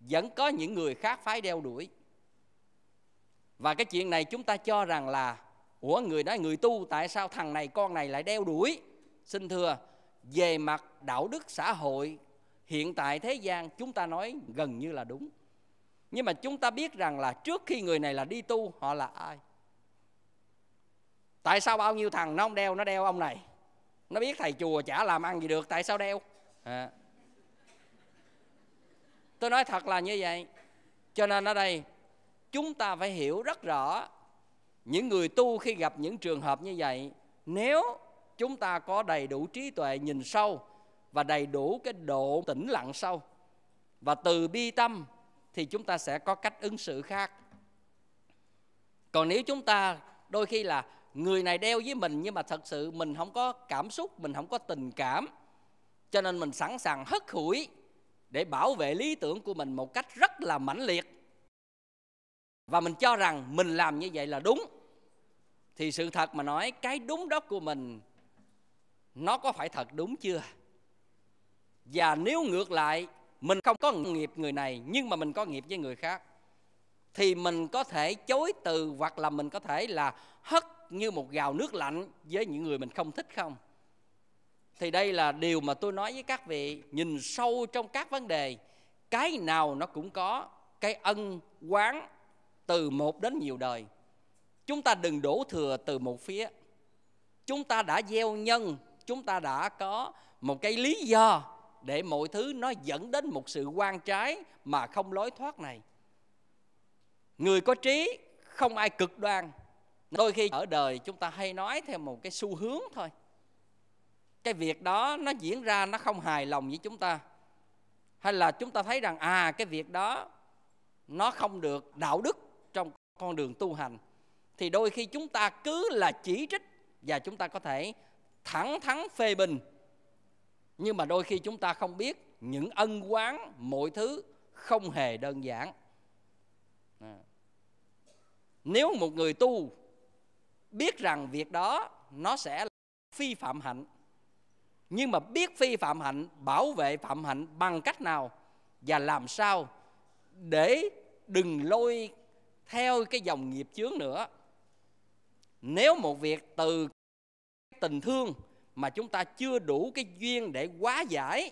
vẫn có những người khác phái đeo đuổi và cái chuyện này chúng ta cho rằng là ủa người đó người tu tại sao thằng này con này lại đeo đuổi xin thưa về mặt đạo đức xã hội hiện tại thế gian chúng ta nói gần như là đúng nhưng mà chúng ta biết rằng là trước khi người này là đi tu họ là ai tại sao bao nhiêu thằng nó không đeo nó đeo ông này nó biết thầy chùa chả làm ăn gì được tại sao đeo à. tôi nói thật là như vậy cho nên ở đây chúng ta phải hiểu rất rõ những người tu khi gặp những trường hợp như vậy nếu chúng ta có đầy đủ trí tuệ nhìn sâu và đầy đủ cái độ tĩnh lặng sâu và từ bi tâm thì chúng ta sẽ có cách ứng xử khác còn nếu chúng ta đôi khi là người này đeo với mình nhưng mà thật sự mình không có cảm xúc mình không có tình cảm cho nên mình sẵn sàng hất hủi để bảo vệ lý tưởng của mình một cách rất là mãnh liệt và mình cho rằng mình làm như vậy là đúng thì sự thật mà nói cái đúng đó của mình nó có phải thật đúng chưa và nếu ngược lại mình không có nghiệp người này nhưng mà mình có nghiệp với người khác thì mình có thể chối từ hoặc là mình có thể là hất như một gào nước lạnh với những người mình không thích không thì đây là điều mà tôi nói với các vị nhìn sâu trong các vấn đề cái nào nó cũng có cái ân quán từ một đến nhiều đời chúng ta đừng đổ thừa từ một phía chúng ta đã gieo nhân chúng ta đã có một cái lý do để mọi thứ nó dẫn đến một sự quan trái mà không lối thoát này người có trí không ai cực đoan đôi khi ở đời chúng ta hay nói theo một cái xu hướng thôi cái việc đó nó diễn ra nó không hài lòng với chúng ta hay là chúng ta thấy rằng à cái việc đó nó không được đạo đức trong con đường tu hành thì đôi khi chúng ta cứ là chỉ trích và chúng ta có thể thẳng thắn phê bình nhưng mà đôi khi chúng ta không biết những ân quán mọi thứ không hề đơn giản à. nếu một người tu biết rằng việc đó nó sẽ phi phạm hạnh nhưng mà biết phi phạm hạnh bảo vệ phạm hạnh bằng cách nào và làm sao để đừng lôi theo cái dòng nghiệp chướng nữa nếu một việc từ tình thương mà chúng ta chưa đủ cái duyên để quá giải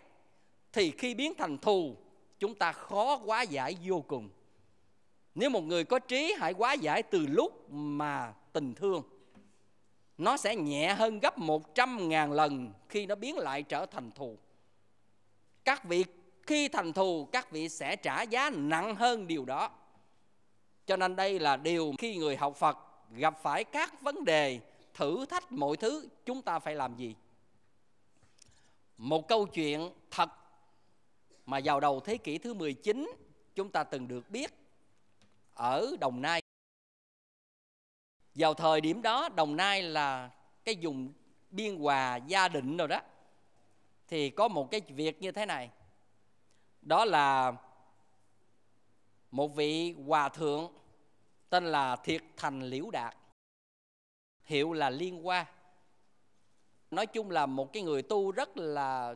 thì khi biến thành thù chúng ta khó quá giải vô cùng nếu một người có trí hãy quá giải từ lúc mà tình thương nó sẽ nhẹ hơn gấp 100.000 lần khi nó biến lại trở thành thù. Các vị khi thành thù các vị sẽ trả giá nặng hơn điều đó. Cho nên đây là điều khi người học Phật gặp phải các vấn đề, thử thách mọi thứ chúng ta phải làm gì? Một câu chuyện thật mà vào đầu thế kỷ thứ 19 chúng ta từng được biết ở Đồng Nai. Vào thời điểm đó Đồng Nai là cái vùng biên hòa gia định rồi đó. Thì có một cái việc như thế này. Đó là một vị hòa thượng tên là Thiệt Thành Liễu Đạt. Hiệu là Liên Hoa. Nói chung là một cái người tu rất là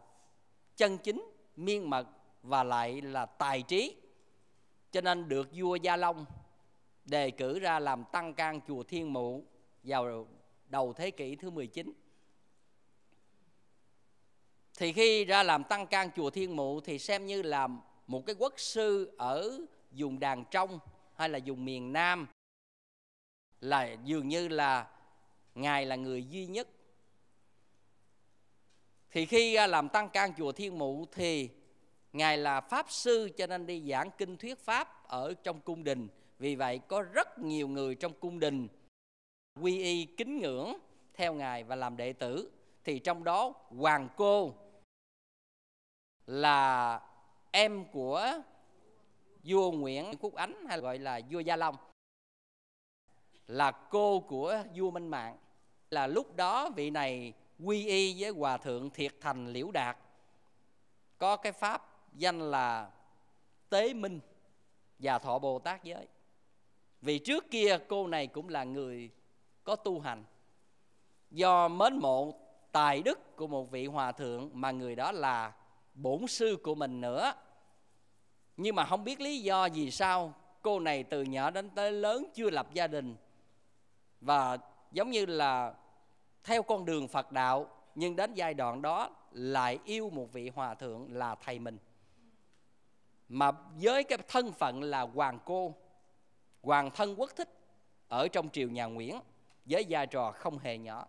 chân chính, miên mật và lại là tài trí cho nên được vua gia long đề cử ra làm tăng can chùa thiên mụ vào đầu thế kỷ thứ 19 thì khi ra làm tăng can chùa thiên mụ thì xem như là một cái quốc sư ở vùng đàn trong hay là vùng miền nam là dường như là ngài là người duy nhất thì khi làm tăng can chùa thiên mụ thì Ngài là Pháp Sư cho nên đi giảng kinh thuyết Pháp ở trong cung đình. Vì vậy có rất nhiều người trong cung đình quy y kính ngưỡng theo Ngài và làm đệ tử. Thì trong đó Hoàng Cô là em của vua Nguyễn Quốc Ánh hay gọi là vua Gia Long là cô của vua Minh Mạng là lúc đó vị này quy y với hòa thượng Thiệt Thành Liễu Đạt có cái pháp danh là Tế Minh và Thọ Bồ Tát Giới. Vì trước kia cô này cũng là người có tu hành. Do mến mộ tài đức của một vị hòa thượng mà người đó là bổn sư của mình nữa. Nhưng mà không biết lý do gì sao cô này từ nhỏ đến tới lớn chưa lập gia đình và giống như là theo con đường Phật đạo nhưng đến giai đoạn đó lại yêu một vị hòa thượng là thầy mình mà với cái thân phận là hoàng cô hoàng thân quốc thích ở trong triều nhà nguyễn với vai trò không hề nhỏ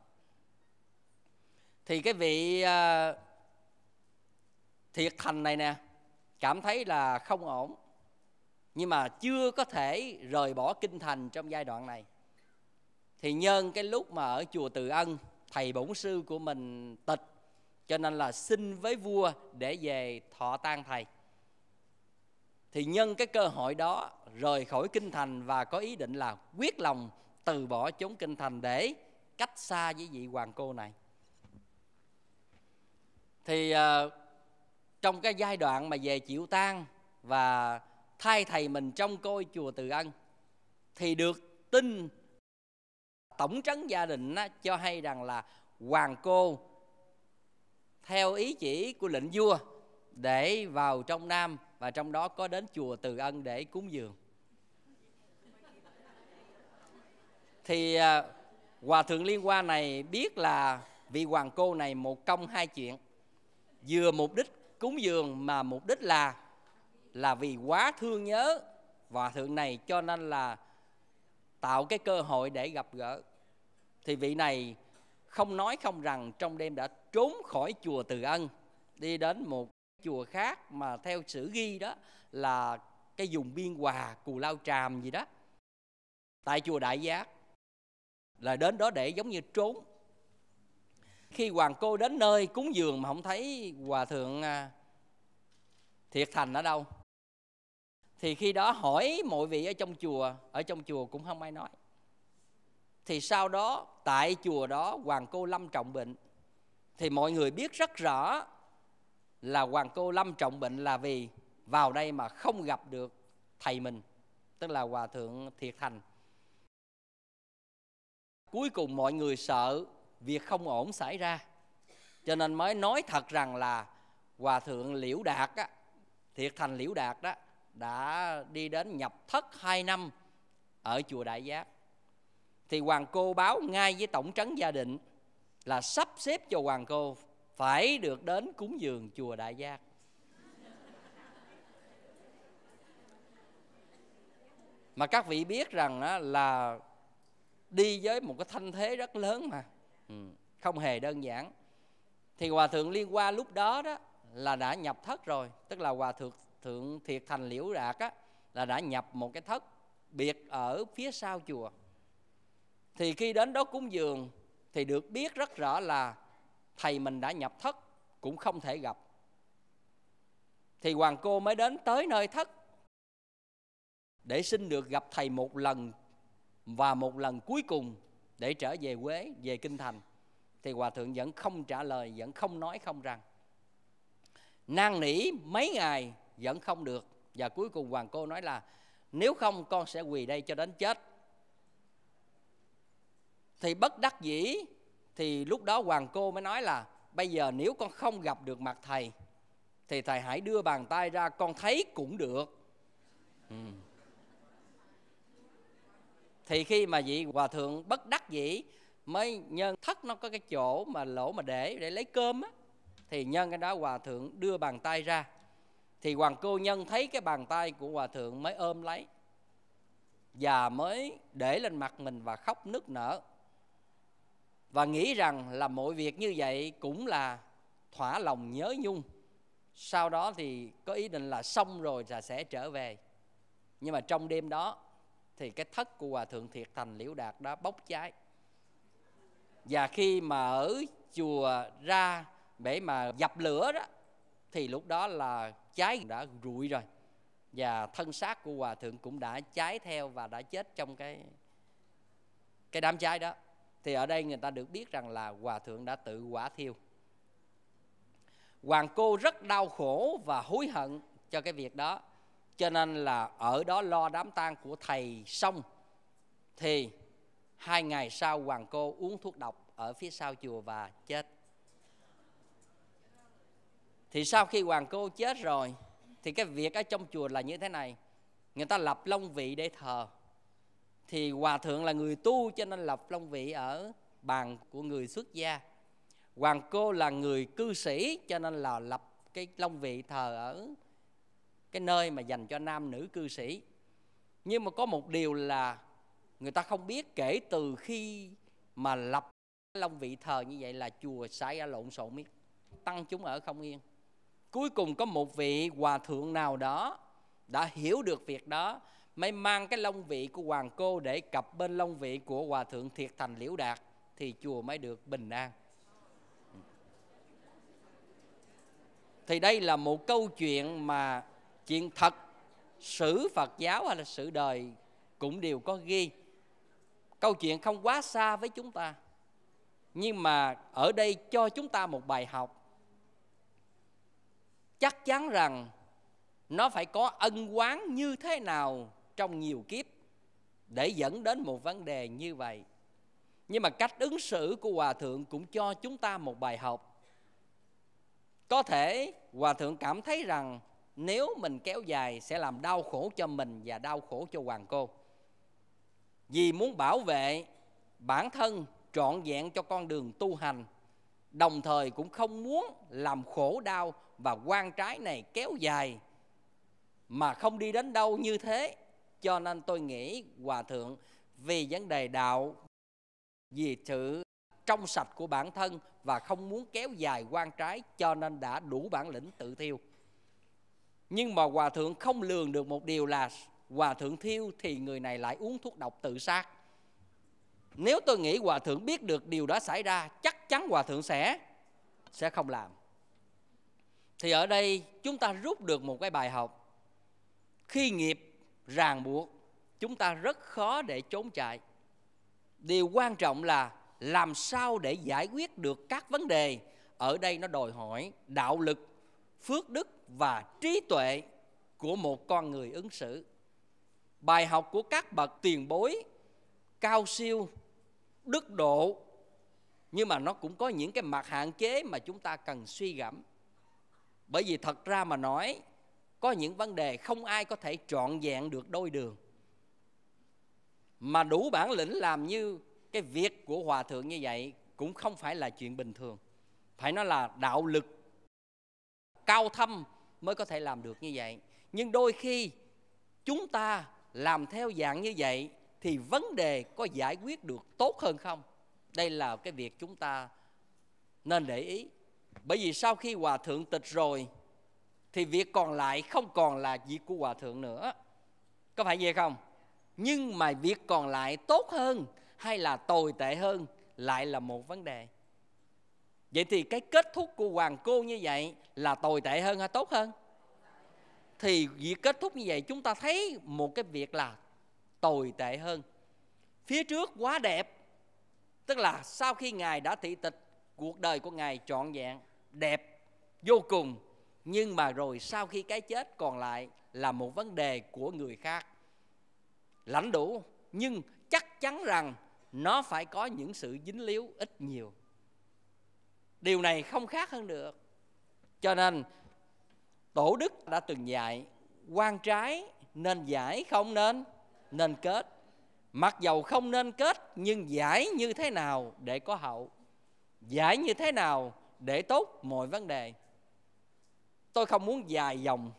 thì cái vị uh, thiệt thành này nè cảm thấy là không ổn nhưng mà chưa có thể rời bỏ kinh thành trong giai đoạn này thì nhân cái lúc mà ở chùa từ ân thầy bổn sư của mình tịch cho nên là xin với vua để về thọ tang thầy thì nhân cái cơ hội đó rời khỏi kinh thành và có ý định là quyết lòng từ bỏ chốn kinh thành để cách xa với vị hoàng cô này thì uh, trong cái giai đoạn mà về chịu tang và thay thầy mình trong coi chùa Từ Ân thì được tin tổng trấn gia đình á, cho hay rằng là hoàng cô theo ý chỉ của lệnh vua để vào trong nam và trong đó có đến chùa Từ Ân để cúng dường. Thì à, Hòa Thượng Liên Hoa này biết là vị hoàng cô này một công hai chuyện. Vừa mục đích cúng dường mà mục đích là là vì quá thương nhớ Hòa Thượng này cho nên là tạo cái cơ hội để gặp gỡ. Thì vị này không nói không rằng trong đêm đã trốn khỏi chùa Từ Ân đi đến một chùa khác mà theo sử ghi đó là cái dùng biên hòa cù lao tràm gì đó tại chùa đại giác là đến đó để giống như trốn khi hoàng cô đến nơi cúng dường mà không thấy hòa thượng à, thiệt thành ở đâu thì khi đó hỏi mọi vị ở trong chùa ở trong chùa cũng không ai nói thì sau đó tại chùa đó hoàng cô lâm trọng bệnh thì mọi người biết rất rõ là hoàng cô lâm trọng bệnh là vì vào đây mà không gặp được thầy mình tức là hòa thượng thiệt thành cuối cùng mọi người sợ việc không ổn xảy ra cho nên mới nói thật rằng là hòa thượng liễu đạt á, thiệt thành liễu đạt đó đã đi đến nhập thất hai năm ở chùa đại giác thì hoàng cô báo ngay với tổng trấn gia định là sắp xếp cho hoàng cô phải được đến cúng dường chùa Đại Giác. Mà các vị biết rằng là đi với một cái thanh thế rất lớn mà ừ, không hề đơn giản thì hòa thượng liên qua lúc đó đó là đã nhập thất rồi tức là hòa thượng thượng thiệt thành liễu rạc á là đã nhập một cái thất biệt ở phía sau chùa thì khi đến đó cúng dường thì được biết rất rõ là thầy mình đã nhập thất cũng không thể gặp thì hoàng cô mới đến tới nơi thất để xin được gặp thầy một lần và một lần cuối cùng để trở về quế về kinh thành thì hòa thượng vẫn không trả lời vẫn không nói không rằng năn nỉ mấy ngày vẫn không được và cuối cùng hoàng cô nói là nếu không con sẽ quỳ đây cho đến chết thì bất đắc dĩ thì lúc đó hoàng cô mới nói là bây giờ nếu con không gặp được mặt thầy thì thầy hãy đưa bàn tay ra con thấy cũng được ừ. thì khi mà vị hòa thượng bất đắc dĩ mới nhân thất nó có cái chỗ mà lỗ mà để để lấy cơm á thì nhân cái đó hòa thượng đưa bàn tay ra thì hoàng cô nhân thấy cái bàn tay của hòa thượng mới ôm lấy và mới để lên mặt mình và khóc nức nở và nghĩ rằng là mọi việc như vậy cũng là thỏa lòng nhớ nhung sau đó thì có ý định là xong rồi là sẽ trở về nhưng mà trong đêm đó thì cái thất của hòa thượng thiệt thành liễu đạt đã bốc cháy và khi mà ở chùa ra để mà dập lửa đó thì lúc đó là cháy đã rụi rồi và thân xác của hòa thượng cũng đã cháy theo và đã chết trong cái cái đám cháy đó thì ở đây người ta được biết rằng là hòa thượng đã tự quả thiêu hoàng cô rất đau khổ và hối hận cho cái việc đó cho nên là ở đó lo đám tang của thầy xong thì hai ngày sau hoàng cô uống thuốc độc ở phía sau chùa và chết thì sau khi hoàng cô chết rồi thì cái việc ở trong chùa là như thế này người ta lập long vị để thờ thì hòa thượng là người tu cho nên lập long vị ở bàn của người xuất gia hoàng cô là người cư sĩ cho nên là lập cái long vị thờ ở cái nơi mà dành cho nam nữ cư sĩ nhưng mà có một điều là người ta không biết kể từ khi mà lập long vị thờ như vậy là chùa xảy ra lộn xộn miết tăng chúng ở không yên cuối cùng có một vị hòa thượng nào đó đã hiểu được việc đó mới mang cái long vị của hoàng cô để cặp bên long vị của hòa thượng thiệt thành liễu đạt thì chùa mới được bình an thì đây là một câu chuyện mà chuyện thật sử phật giáo hay là sử đời cũng đều có ghi câu chuyện không quá xa với chúng ta nhưng mà ở đây cho chúng ta một bài học chắc chắn rằng nó phải có ân quán như thế nào trong nhiều kiếp để dẫn đến một vấn đề như vậy nhưng mà cách ứng xử của hòa thượng cũng cho chúng ta một bài học có thể hòa thượng cảm thấy rằng nếu mình kéo dài sẽ làm đau khổ cho mình và đau khổ cho hoàng cô vì muốn bảo vệ bản thân trọn vẹn cho con đường tu hành đồng thời cũng không muốn làm khổ đau và quan trái này kéo dài mà không đi đến đâu như thế cho nên tôi nghĩ hòa thượng vì vấn đề đạo vì sự trong sạch của bản thân và không muốn kéo dài quan trái cho nên đã đủ bản lĩnh tự thiêu nhưng mà hòa thượng không lường được một điều là hòa thượng thiêu thì người này lại uống thuốc độc tự sát nếu tôi nghĩ hòa thượng biết được điều đã xảy ra chắc chắn hòa thượng sẽ sẽ không làm thì ở đây chúng ta rút được một cái bài học khi nghiệp ràng buộc chúng ta rất khó để trốn chạy điều quan trọng là làm sao để giải quyết được các vấn đề ở đây nó đòi hỏi đạo lực phước đức và trí tuệ của một con người ứng xử bài học của các bậc tiền bối cao siêu đức độ nhưng mà nó cũng có những cái mặt hạn chế mà chúng ta cần suy gẫm bởi vì thật ra mà nói có những vấn đề không ai có thể trọn vẹn được đôi đường mà đủ bản lĩnh làm như cái việc của hòa thượng như vậy cũng không phải là chuyện bình thường phải nói là đạo lực cao thâm mới có thể làm được như vậy nhưng đôi khi chúng ta làm theo dạng như vậy thì vấn đề có giải quyết được tốt hơn không đây là cái việc chúng ta nên để ý bởi vì sau khi hòa thượng tịch rồi thì việc còn lại không còn là việc của hòa thượng nữa có phải vậy không nhưng mà việc còn lại tốt hơn hay là tồi tệ hơn lại là một vấn đề vậy thì cái kết thúc của hoàng cô như vậy là tồi tệ hơn hay tốt hơn thì việc kết thúc như vậy chúng ta thấy một cái việc là tồi tệ hơn phía trước quá đẹp tức là sau khi ngài đã thị tịch cuộc đời của ngài trọn vẹn đẹp vô cùng nhưng mà rồi sau khi cái chết còn lại là một vấn đề của người khác lãnh đủ nhưng chắc chắn rằng nó phải có những sự dính líu ít nhiều điều này không khác hơn được cho nên tổ đức đã từng dạy quan trái nên giải không nên nên kết mặc dầu không nên kết nhưng giải như thế nào để có hậu giải như thế nào để tốt mọi vấn đề tôi không muốn dài dòng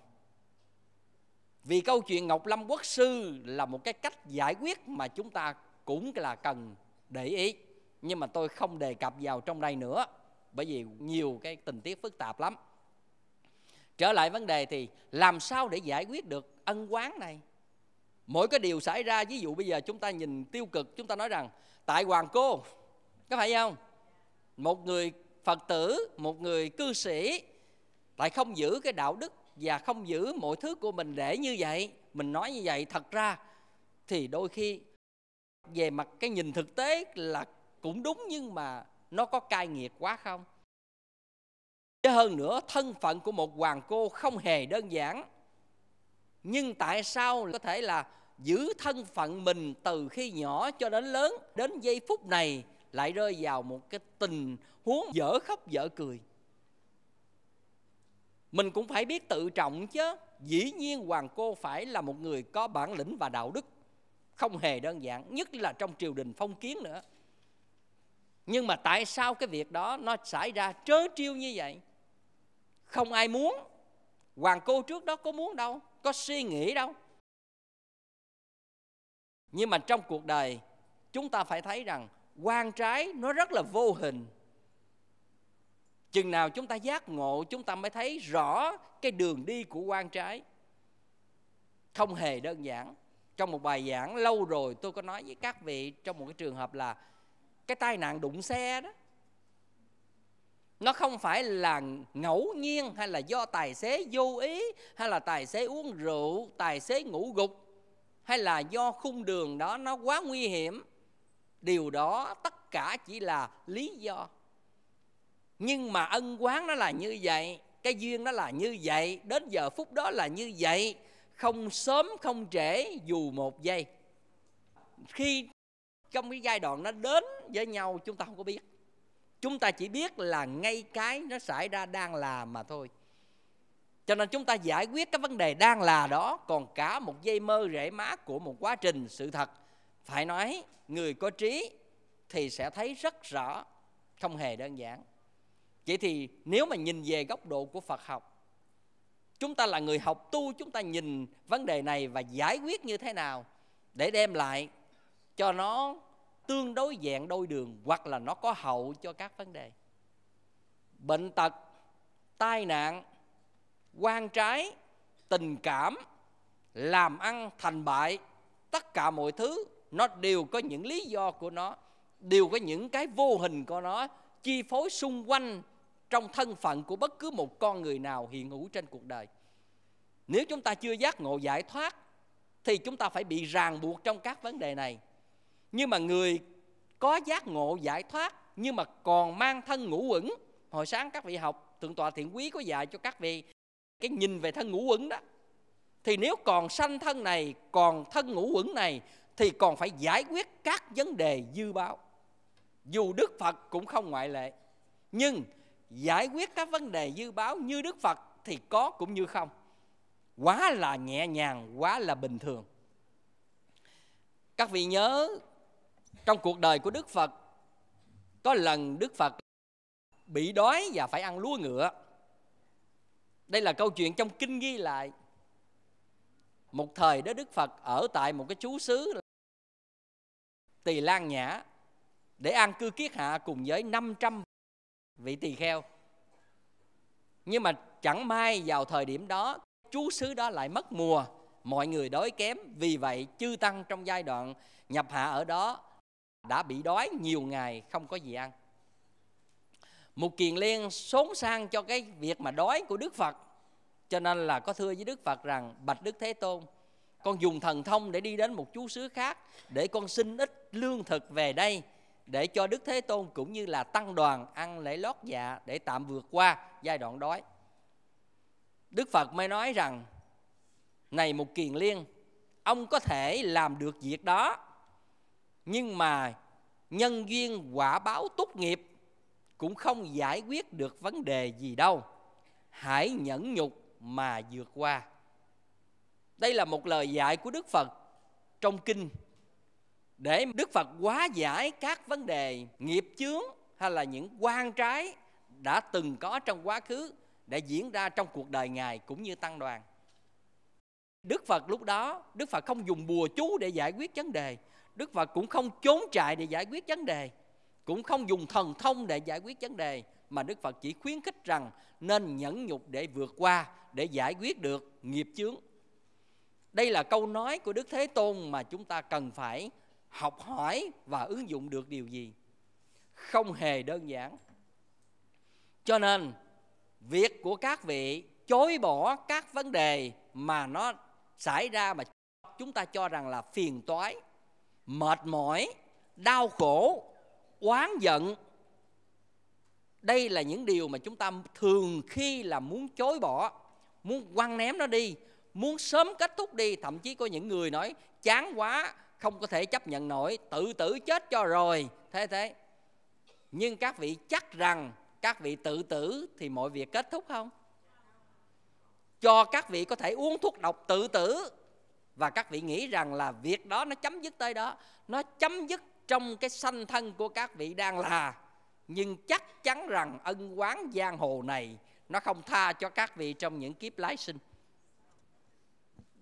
vì câu chuyện Ngọc Lâm Quốc Sư là một cái cách giải quyết mà chúng ta cũng là cần để ý. Nhưng mà tôi không đề cập vào trong đây nữa bởi vì nhiều cái tình tiết phức tạp lắm. Trở lại vấn đề thì làm sao để giải quyết được ân quán này? Mỗi cái điều xảy ra, ví dụ bây giờ chúng ta nhìn tiêu cực, chúng ta nói rằng tại Hoàng Cô, có phải không? Một người Phật tử, một người cư sĩ lại không giữ cái đạo đức và không giữ mọi thứ của mình để như vậy mình nói như vậy thật ra thì đôi khi về mặt cái nhìn thực tế là cũng đúng nhưng mà nó có cai nghiệt quá không chứ hơn nữa thân phận của một hoàng cô không hề đơn giản nhưng tại sao có thể là giữ thân phận mình từ khi nhỏ cho đến lớn đến giây phút này lại rơi vào một cái tình huống dở khóc dở cười mình cũng phải biết tự trọng chứ dĩ nhiên hoàng cô phải là một người có bản lĩnh và đạo đức không hề đơn giản nhất là trong triều đình phong kiến nữa nhưng mà tại sao cái việc đó nó xảy ra trớ trêu như vậy không ai muốn hoàng cô trước đó có muốn đâu có suy nghĩ đâu nhưng mà trong cuộc đời chúng ta phải thấy rằng quan trái nó rất là vô hình chừng nào chúng ta giác ngộ chúng ta mới thấy rõ cái đường đi của quan trái không hề đơn giản trong một bài giảng lâu rồi tôi có nói với các vị trong một cái trường hợp là cái tai nạn đụng xe đó nó không phải là ngẫu nhiên hay là do tài xế vô ý hay là tài xế uống rượu tài xế ngủ gục hay là do khung đường đó nó quá nguy hiểm điều đó tất cả chỉ là lý do nhưng mà ân quán nó là như vậy cái duyên nó là như vậy đến giờ phút đó là như vậy không sớm không trễ dù một giây khi trong cái giai đoạn nó đến với nhau chúng ta không có biết chúng ta chỉ biết là ngay cái nó xảy ra đang là mà thôi cho nên chúng ta giải quyết cái vấn đề đang là đó còn cả một dây mơ rễ má của một quá trình sự thật phải nói người có trí thì sẽ thấy rất rõ không hề đơn giản Vậy thì nếu mà nhìn về góc độ của Phật học Chúng ta là người học tu Chúng ta nhìn vấn đề này và giải quyết như thế nào Để đem lại cho nó tương đối dạng đôi đường Hoặc là nó có hậu cho các vấn đề Bệnh tật, tai nạn, quan trái, tình cảm Làm ăn thành bại Tất cả mọi thứ Nó đều có những lý do của nó Đều có những cái vô hình của nó chi phối xung quanh trong thân phận của bất cứ một con người nào hiện hữu trên cuộc đời nếu chúng ta chưa giác ngộ giải thoát thì chúng ta phải bị ràng buộc trong các vấn đề này nhưng mà người có giác ngộ giải thoát nhưng mà còn mang thân ngũ uẩn hồi sáng các vị học thượng tọa thiện quý có dạy cho các vị cái nhìn về thân ngũ uẩn đó thì nếu còn sanh thân này còn thân ngũ uẩn này thì còn phải giải quyết các vấn đề dư báo dù đức phật cũng không ngoại lệ nhưng giải quyết các vấn đề dư báo như Đức Phật thì có cũng như không. Quá là nhẹ nhàng, quá là bình thường. Các vị nhớ trong cuộc đời của Đức Phật có lần Đức Phật bị đói và phải ăn lúa ngựa. Đây là câu chuyện trong kinh ghi lại. Một thời đó Đức Phật ở tại một cái chú xứ Tỳ Lan Nhã để ăn cư kiết hạ cùng với 500 vị tỳ kheo nhưng mà chẳng may vào thời điểm đó chú xứ đó lại mất mùa mọi người đói kém vì vậy chư tăng trong giai đoạn nhập hạ ở đó đã bị đói nhiều ngày không có gì ăn một Kiền Liên xốn sang cho cái việc mà đói của Đức Phật Cho nên là có thưa với Đức Phật rằng Bạch Đức Thế Tôn Con dùng thần thông để đi đến một chú xứ khác Để con xin ít lương thực về đây để cho Đức Thế Tôn cũng như là tăng đoàn ăn lễ lót dạ để tạm vượt qua giai đoạn đói. Đức Phật mới nói rằng này một kiền liên ông có thể làm được việc đó nhưng mà nhân duyên quả báo tốt nghiệp cũng không giải quyết được vấn đề gì đâu hãy nhẫn nhục mà vượt qua đây là một lời dạy của đức phật trong kinh để Đức Phật hóa giải các vấn đề nghiệp chướng hay là những quan trái đã từng có trong quá khứ đã diễn ra trong cuộc đời Ngài cũng như tăng đoàn. Đức Phật lúc đó, Đức Phật không dùng bùa chú để giải quyết vấn đề. Đức Phật cũng không trốn trại để giải quyết vấn đề. Cũng không dùng thần thông để giải quyết vấn đề. Mà Đức Phật chỉ khuyến khích rằng nên nhẫn nhục để vượt qua, để giải quyết được nghiệp chướng. Đây là câu nói của Đức Thế Tôn mà chúng ta cần phải học hỏi và ứng dụng được điều gì không hề đơn giản cho nên việc của các vị chối bỏ các vấn đề mà nó xảy ra mà chúng ta cho rằng là phiền toái mệt mỏi đau khổ oán giận đây là những điều mà chúng ta thường khi là muốn chối bỏ muốn quăng ném nó đi muốn sớm kết thúc đi thậm chí có những người nói chán quá không có thể chấp nhận nổi tự tử chết cho rồi thế thế nhưng các vị chắc rằng các vị tự tử thì mọi việc kết thúc không cho các vị có thể uống thuốc độc tự tử và các vị nghĩ rằng là việc đó nó chấm dứt tới đó nó chấm dứt trong cái sanh thân của các vị đang là nhưng chắc chắn rằng ân quán giang hồ này nó không tha cho các vị trong những kiếp lái sinh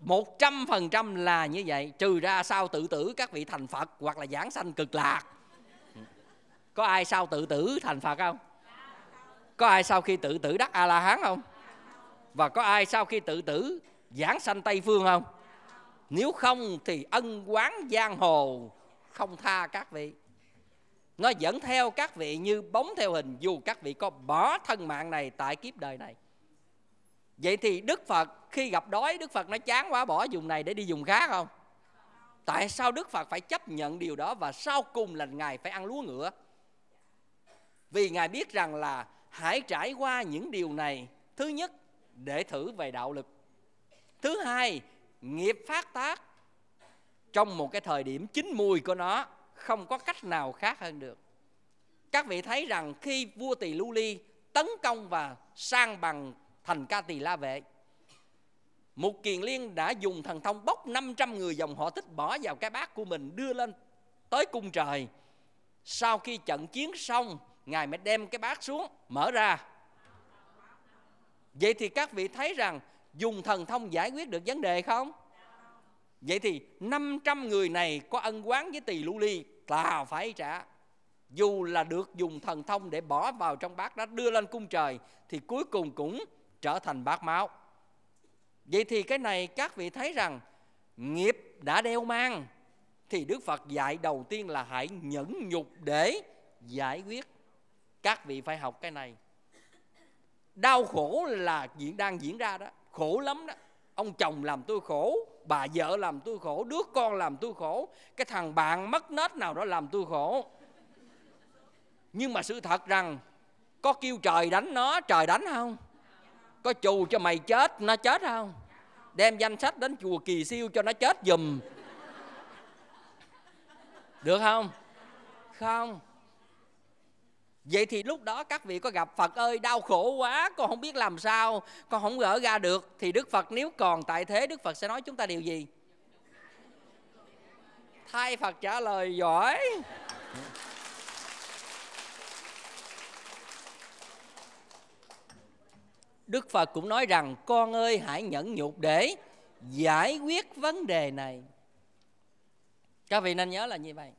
100% là như vậy Trừ ra sau tự tử các vị thành Phật Hoặc là giảng sanh cực lạc Có ai sau tự tử thành Phật không? Có ai sau khi tự tử đắc A-la-hán không? Và có ai sau khi tự tử giảng sanh Tây Phương không? Nếu không thì ân quán giang hồ không tha các vị Nó dẫn theo các vị như bóng theo hình Dù các vị có bỏ thân mạng này tại kiếp đời này Vậy thì Đức Phật khi gặp đói Đức Phật nó chán quá bỏ dùng này để đi dùng khác không? Tại sao Đức Phật phải chấp nhận điều đó và sau cùng là Ngài phải ăn lúa ngựa? Vì Ngài biết rằng là hãy trải qua những điều này Thứ nhất để thử về đạo lực Thứ hai nghiệp phát tác Trong một cái thời điểm chín mùi của nó Không có cách nào khác hơn được Các vị thấy rằng khi vua Tỳ Lưu Ly tấn công và sang bằng thành Ca Tỳ La Vệ. Một kiền liên đã dùng thần thông bốc 500 người dòng họ thích bỏ vào cái bát của mình đưa lên tới cung trời. Sau khi trận chiến xong, Ngài mới đem cái bát xuống, mở ra. Vậy thì các vị thấy rằng dùng thần thông giải quyết được vấn đề không? Vậy thì 500 người này có ân quán với tỳ lưu ly là phải trả. Dù là được dùng thần thông để bỏ vào trong bát đó đưa lên cung trời thì cuối cùng cũng trở thành bát máu vậy thì cái này các vị thấy rằng nghiệp đã đeo mang thì đức phật dạy đầu tiên là hãy nhẫn nhục để giải quyết các vị phải học cái này đau khổ là diễn đang diễn ra đó khổ lắm đó ông chồng làm tôi khổ bà vợ làm tôi khổ đứa con làm tôi khổ cái thằng bạn mất nết nào đó làm tôi khổ nhưng mà sự thật rằng có kêu trời đánh nó trời đánh không có chù cho mày chết nó chết không đem danh sách đến chùa kỳ siêu cho nó chết giùm. được không không vậy thì lúc đó các vị có gặp phật ơi đau khổ quá con không biết làm sao con không gỡ ra được thì đức phật nếu còn tại thế đức phật sẽ nói chúng ta điều gì thay phật trả lời giỏi Đức Phật cũng nói rằng con ơi hãy nhẫn nhục để giải quyết vấn đề này. Các vị nên nhớ là như vậy.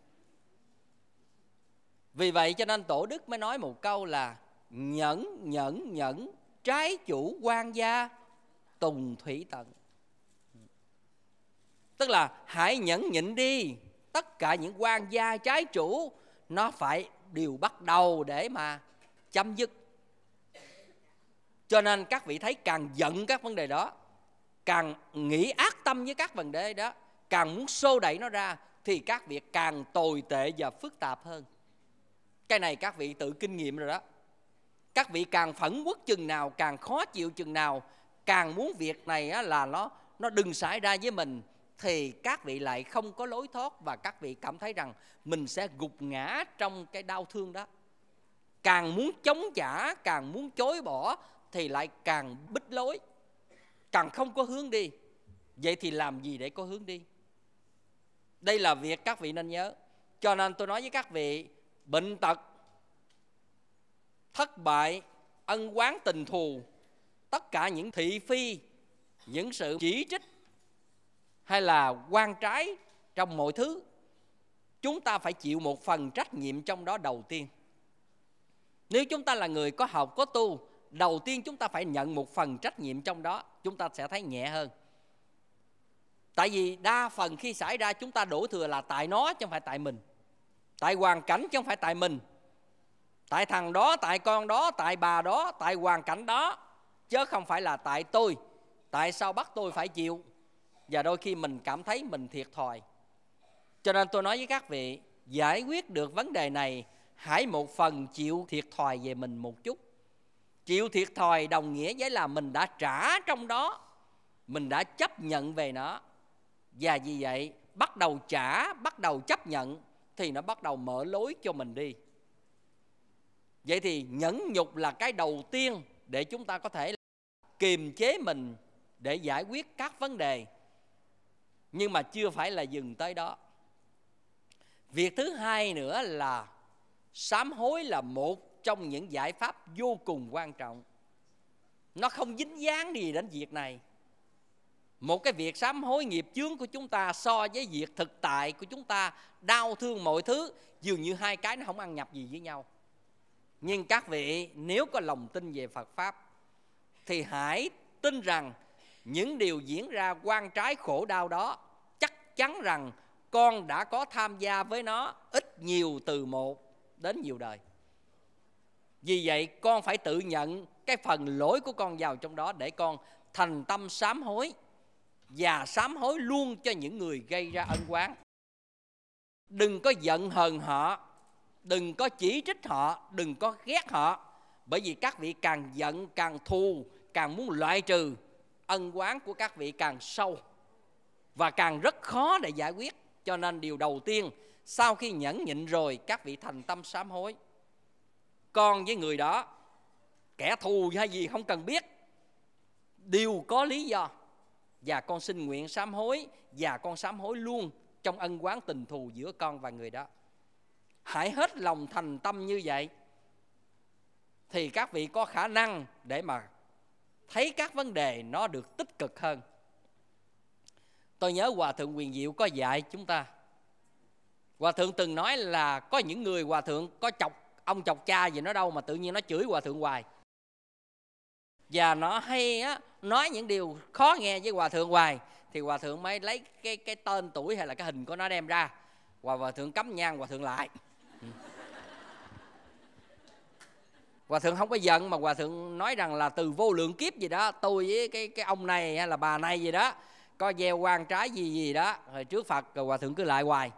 Vì vậy cho nên Tổ Đức mới nói một câu là nhẫn nhẫn nhẫn trái chủ quan gia tùng thủy tận. Tức là hãy nhẫn nhịn đi tất cả những quan gia trái chủ nó phải đều bắt đầu để mà chấm dứt cho nên các vị thấy càng giận các vấn đề đó càng nghĩ ác tâm với các vấn đề đó càng muốn xô đẩy nó ra thì các việc càng tồi tệ và phức tạp hơn cái này các vị tự kinh nghiệm rồi đó các vị càng phẫn quốc chừng nào càng khó chịu chừng nào càng muốn việc này là nó nó đừng xảy ra với mình thì các vị lại không có lối thoát và các vị cảm thấy rằng mình sẽ gục ngã trong cái đau thương đó càng muốn chống trả càng muốn chối bỏ thì lại càng bích lối càng không có hướng đi vậy thì làm gì để có hướng đi đây là việc các vị nên nhớ cho nên tôi nói với các vị bệnh tật thất bại ân quán tình thù tất cả những thị phi những sự chỉ trích hay là quan trái trong mọi thứ chúng ta phải chịu một phần trách nhiệm trong đó đầu tiên nếu chúng ta là người có học có tu đầu tiên chúng ta phải nhận một phần trách nhiệm trong đó chúng ta sẽ thấy nhẹ hơn tại vì đa phần khi xảy ra chúng ta đổ thừa là tại nó chứ không phải tại mình tại hoàn cảnh chứ không phải tại mình tại thằng đó tại con đó tại bà đó tại hoàn cảnh đó chứ không phải là tại tôi tại sao bắt tôi phải chịu và đôi khi mình cảm thấy mình thiệt thòi cho nên tôi nói với các vị giải quyết được vấn đề này hãy một phần chịu thiệt thòi về mình một chút chịu thiệt thòi đồng nghĩa với là mình đã trả trong đó mình đã chấp nhận về nó và vì vậy bắt đầu trả bắt đầu chấp nhận thì nó bắt đầu mở lối cho mình đi vậy thì nhẫn nhục là cái đầu tiên để chúng ta có thể kiềm chế mình để giải quyết các vấn đề nhưng mà chưa phải là dừng tới đó việc thứ hai nữa là sám hối là một trong những giải pháp vô cùng quan trọng nó không dính dáng gì đến việc này một cái việc sám hối nghiệp chướng của chúng ta so với việc thực tại của chúng ta đau thương mọi thứ dường như hai cái nó không ăn nhập gì với nhau nhưng các vị nếu có lòng tin về phật pháp thì hãy tin rằng những điều diễn ra quan trái khổ đau đó chắc chắn rằng con đã có tham gia với nó ít nhiều từ một đến nhiều đời vì vậy con phải tự nhận cái phần lỗi của con vào trong đó để con thành tâm sám hối và sám hối luôn cho những người gây ra ân quán. Đừng có giận hờn họ, đừng có chỉ trích họ, đừng có ghét họ. Bởi vì các vị càng giận, càng thù, càng muốn loại trừ ân quán của các vị càng sâu và càng rất khó để giải quyết. Cho nên điều đầu tiên, sau khi nhẫn nhịn rồi các vị thành tâm sám hối con với người đó kẻ thù hay gì không cần biết đều có lý do và con xin nguyện sám hối và con sám hối luôn trong ân quán tình thù giữa con và người đó hãy hết lòng thành tâm như vậy thì các vị có khả năng để mà thấy các vấn đề nó được tích cực hơn tôi nhớ hòa thượng quyền diệu có dạy chúng ta hòa thượng từng nói là có những người hòa thượng có chọc ông chọc cha gì nó đâu mà tự nhiên nó chửi hòa thượng hoài và nó hay á, nói những điều khó nghe với hòa thượng hoài thì hòa thượng mới lấy cái cái tên tuổi hay là cái hình của nó đem ra hòa hòa thượng cấm nhang hòa thượng lại ừ. hòa thượng không có giận mà hòa thượng nói rằng là từ vô lượng kiếp gì đó tôi với cái cái ông này hay là bà này gì đó có gieo quan trái gì gì đó rồi trước phật rồi hòa thượng cứ lại hoài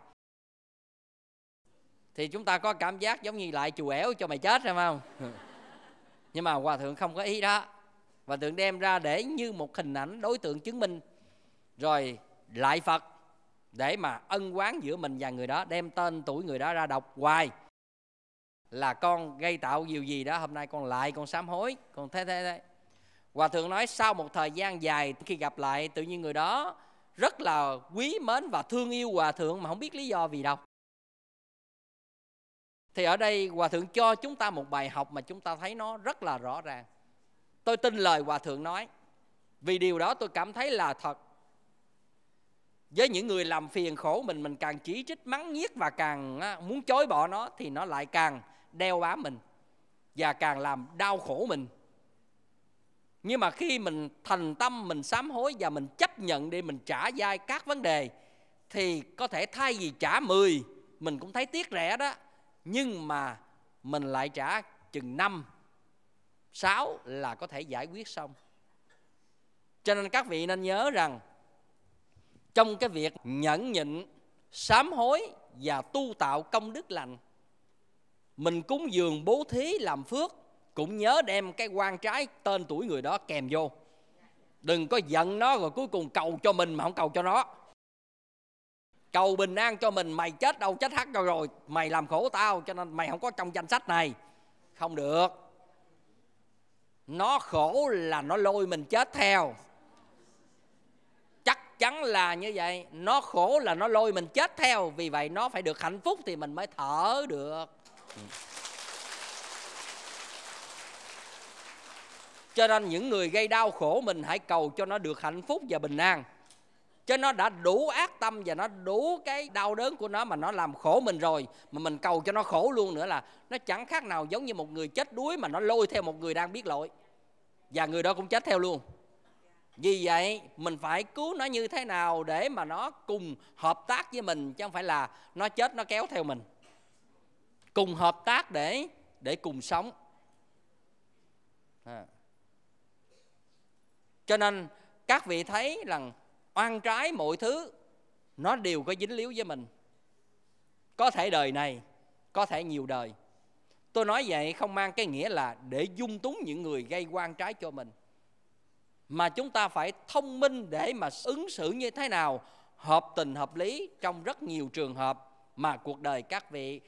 thì chúng ta có cảm giác giống như lại chùa ẻo cho mày chết phải không nhưng mà hòa thượng không có ý đó và tượng đem ra để như một hình ảnh đối tượng chứng minh rồi lại phật để mà ân quán giữa mình và người đó đem tên tuổi người đó ra đọc hoài là con gây tạo điều gì đó hôm nay con lại con sám hối con thế thế thế hòa thượng nói sau một thời gian dài khi gặp lại tự nhiên người đó rất là quý mến và thương yêu hòa thượng mà không biết lý do vì đâu thì ở đây hòa thượng cho chúng ta một bài học mà chúng ta thấy nó rất là rõ ràng tôi tin lời hòa thượng nói vì điều đó tôi cảm thấy là thật với những người làm phiền khổ mình mình càng chỉ trích mắng nhiếc và càng muốn chối bỏ nó thì nó lại càng đeo bám mình và càng làm đau khổ mình nhưng mà khi mình thành tâm mình sám hối và mình chấp nhận để mình trả dai các vấn đề thì có thể thay vì trả 10 mình cũng thấy tiếc rẻ đó nhưng mà mình lại trả chừng 5 6 là có thể giải quyết xong cho nên các vị nên nhớ rằng trong cái việc nhẫn nhịn sám hối và tu tạo công đức lành mình cúng dường bố thí làm phước cũng nhớ đem cái quan trái tên tuổi người đó kèm vô đừng có giận nó rồi cuối cùng cầu cho mình mà không cầu cho nó cầu bình an cho mình mày chết đâu chết hắt rồi rồi mày làm khổ tao cho nên mày không có trong danh sách này không được nó khổ là nó lôi mình chết theo chắc chắn là như vậy nó khổ là nó lôi mình chết theo vì vậy nó phải được hạnh phúc thì mình mới thở được cho nên những người gây đau khổ mình hãy cầu cho nó được hạnh phúc và bình an chứ nó đã đủ ác tâm và nó đủ cái đau đớn của nó mà nó làm khổ mình rồi mà mình cầu cho nó khổ luôn nữa là nó chẳng khác nào giống như một người chết đuối mà nó lôi theo một người đang biết lỗi và người đó cũng chết theo luôn vì vậy mình phải cứu nó như thế nào để mà nó cùng hợp tác với mình chứ không phải là nó chết nó kéo theo mình cùng hợp tác để để cùng sống à. cho nên các vị thấy rằng oan trái mọi thứ nó đều có dính líu với mình có thể đời này có thể nhiều đời tôi nói vậy không mang cái nghĩa là để dung túng những người gây oan trái cho mình mà chúng ta phải thông minh để mà ứng xử như thế nào hợp tình hợp lý trong rất nhiều trường hợp mà cuộc đời các vị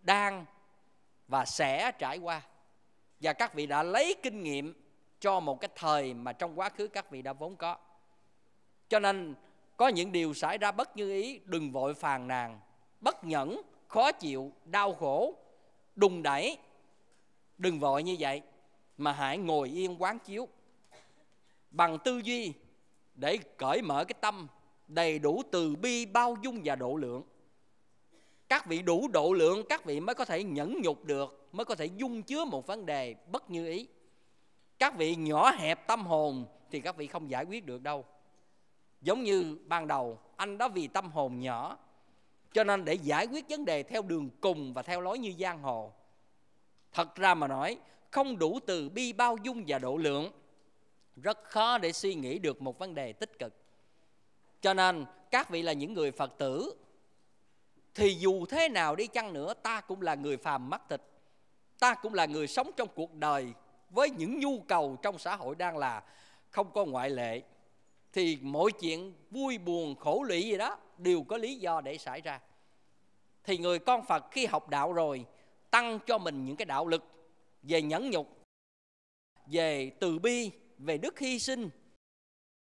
đang và sẽ trải qua và các vị đã lấy kinh nghiệm cho một cái thời mà trong quá khứ các vị đã vốn có cho nên có những điều xảy ra bất như ý đừng vội phàn nàn bất nhẫn khó chịu đau khổ đùng đẩy đừng vội như vậy mà hãy ngồi yên quán chiếu bằng tư duy để cởi mở cái tâm đầy đủ từ bi bao dung và độ lượng các vị đủ độ lượng các vị mới có thể nhẫn nhục được mới có thể dung chứa một vấn đề bất như ý các vị nhỏ hẹp tâm hồn thì các vị không giải quyết được đâu giống như ban đầu anh đó vì tâm hồn nhỏ cho nên để giải quyết vấn đề theo đường cùng và theo lối như giang hồ thật ra mà nói không đủ từ bi bao dung và độ lượng rất khó để suy nghĩ được một vấn đề tích cực cho nên các vị là những người phật tử thì dù thế nào đi chăng nữa ta cũng là người phàm mắc thịt ta cũng là người sống trong cuộc đời với những nhu cầu trong xã hội đang là không có ngoại lệ thì mọi chuyện vui buồn khổ lụy gì đó đều có lý do để xảy ra thì người con phật khi học đạo rồi tăng cho mình những cái đạo lực về nhẫn nhục về từ bi về đức hy sinh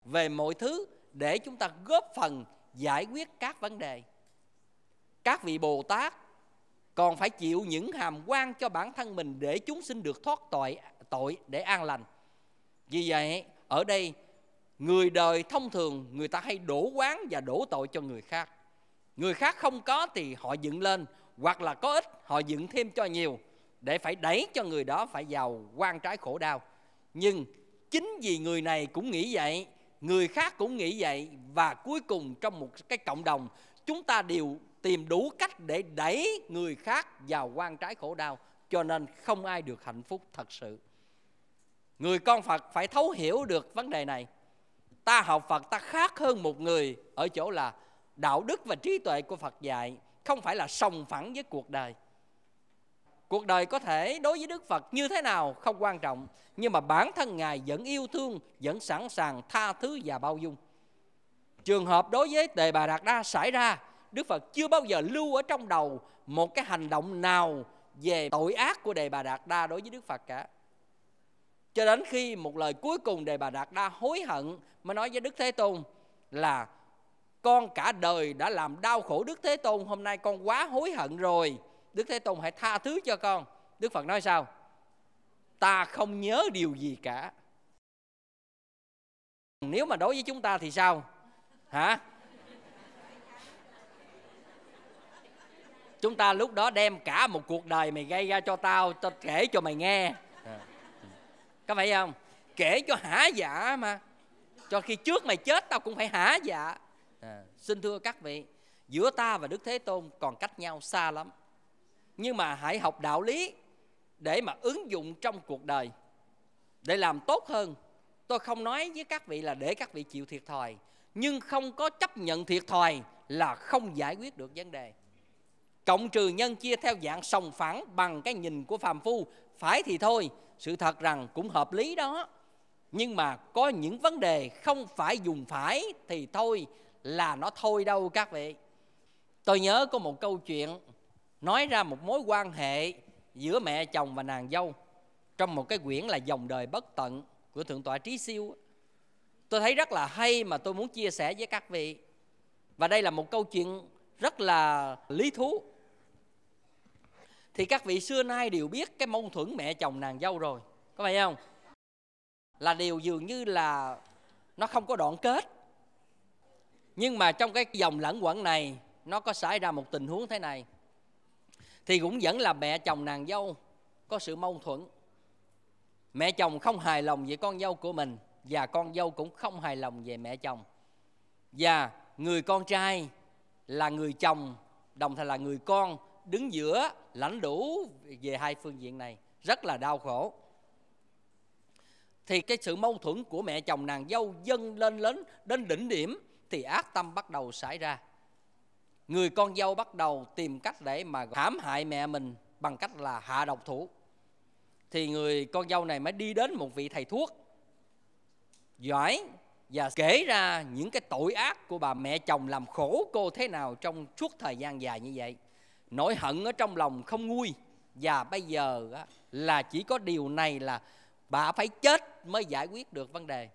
về mọi thứ để chúng ta góp phần giải quyết các vấn đề các vị bồ tát còn phải chịu những hàm quan cho bản thân mình để chúng sinh được thoát tội tội để an lành vì vậy ở đây người đời thông thường người ta hay đổ quán và đổ tội cho người khác người khác không có thì họ dựng lên hoặc là có ít họ dựng thêm cho nhiều để phải đẩy cho người đó phải giàu quan trái khổ đau nhưng chính vì người này cũng nghĩ vậy người khác cũng nghĩ vậy và cuối cùng trong một cái cộng đồng chúng ta đều tìm đủ cách để đẩy người khác vào quan trái khổ đau cho nên không ai được hạnh phúc thật sự người con phật phải thấu hiểu được vấn đề này ta học Phật ta khác hơn một người ở chỗ là đạo đức và trí tuệ của Phật dạy không phải là sòng phẳng với cuộc đời. Cuộc đời có thể đối với Đức Phật như thế nào không quan trọng, nhưng mà bản thân Ngài vẫn yêu thương, vẫn sẵn sàng tha thứ và bao dung. Trường hợp đối với Tề Bà Đạt Đa xảy ra, Đức Phật chưa bao giờ lưu ở trong đầu một cái hành động nào về tội ác của Đề Bà Đạt Đa đối với Đức Phật cả cho đến khi một lời cuối cùng đề bà đạt đa hối hận mới nói với đức thế tôn là con cả đời đã làm đau khổ đức thế tôn hôm nay con quá hối hận rồi đức thế tôn hãy tha thứ cho con đức phật nói sao ta không nhớ điều gì cả nếu mà đối với chúng ta thì sao hả chúng ta lúc đó đem cả một cuộc đời mày gây ra cho tao tao kể cho mày nghe có phải không kể cho hả dạ mà cho khi trước mày chết tao cũng phải hả dạ à, xin thưa các vị giữa ta và đức thế tôn còn cách nhau xa lắm nhưng mà hãy học đạo lý để mà ứng dụng trong cuộc đời để làm tốt hơn tôi không nói với các vị là để các vị chịu thiệt thòi nhưng không có chấp nhận thiệt thòi là không giải quyết được vấn đề cộng trừ nhân chia theo dạng sòng phẳng bằng cái nhìn của phàm phu phải thì thôi sự thật rằng cũng hợp lý đó nhưng mà có những vấn đề không phải dùng phải thì thôi là nó thôi đâu các vị tôi nhớ có một câu chuyện nói ra một mối quan hệ giữa mẹ chồng và nàng dâu trong một cái quyển là dòng đời bất tận của thượng tọa trí siêu tôi thấy rất là hay mà tôi muốn chia sẻ với các vị và đây là một câu chuyện rất là lý thú thì các vị xưa nay đều biết cái mâu thuẫn mẹ chồng nàng dâu rồi có phải không là điều dường như là nó không có đoạn kết nhưng mà trong cái dòng lẫn quẩn này nó có xảy ra một tình huống thế này thì cũng vẫn là mẹ chồng nàng dâu có sự mâu thuẫn mẹ chồng không hài lòng về con dâu của mình và con dâu cũng không hài lòng về mẹ chồng và người con trai là người chồng đồng thời là người con đứng giữa lãnh đủ về hai phương diện này rất là đau khổ thì cái sự mâu thuẫn của mẹ chồng nàng dâu dâng lên lớn đến đỉnh điểm thì ác tâm bắt đầu xảy ra người con dâu bắt đầu tìm cách để mà hãm hại mẹ mình bằng cách là hạ độc thủ thì người con dâu này mới đi đến một vị thầy thuốc giỏi và kể ra những cái tội ác của bà mẹ chồng làm khổ cô thế nào trong suốt thời gian dài như vậy nỗi hận ở trong lòng không nguôi và bây giờ là chỉ có điều này là bà phải chết mới giải quyết được vấn đề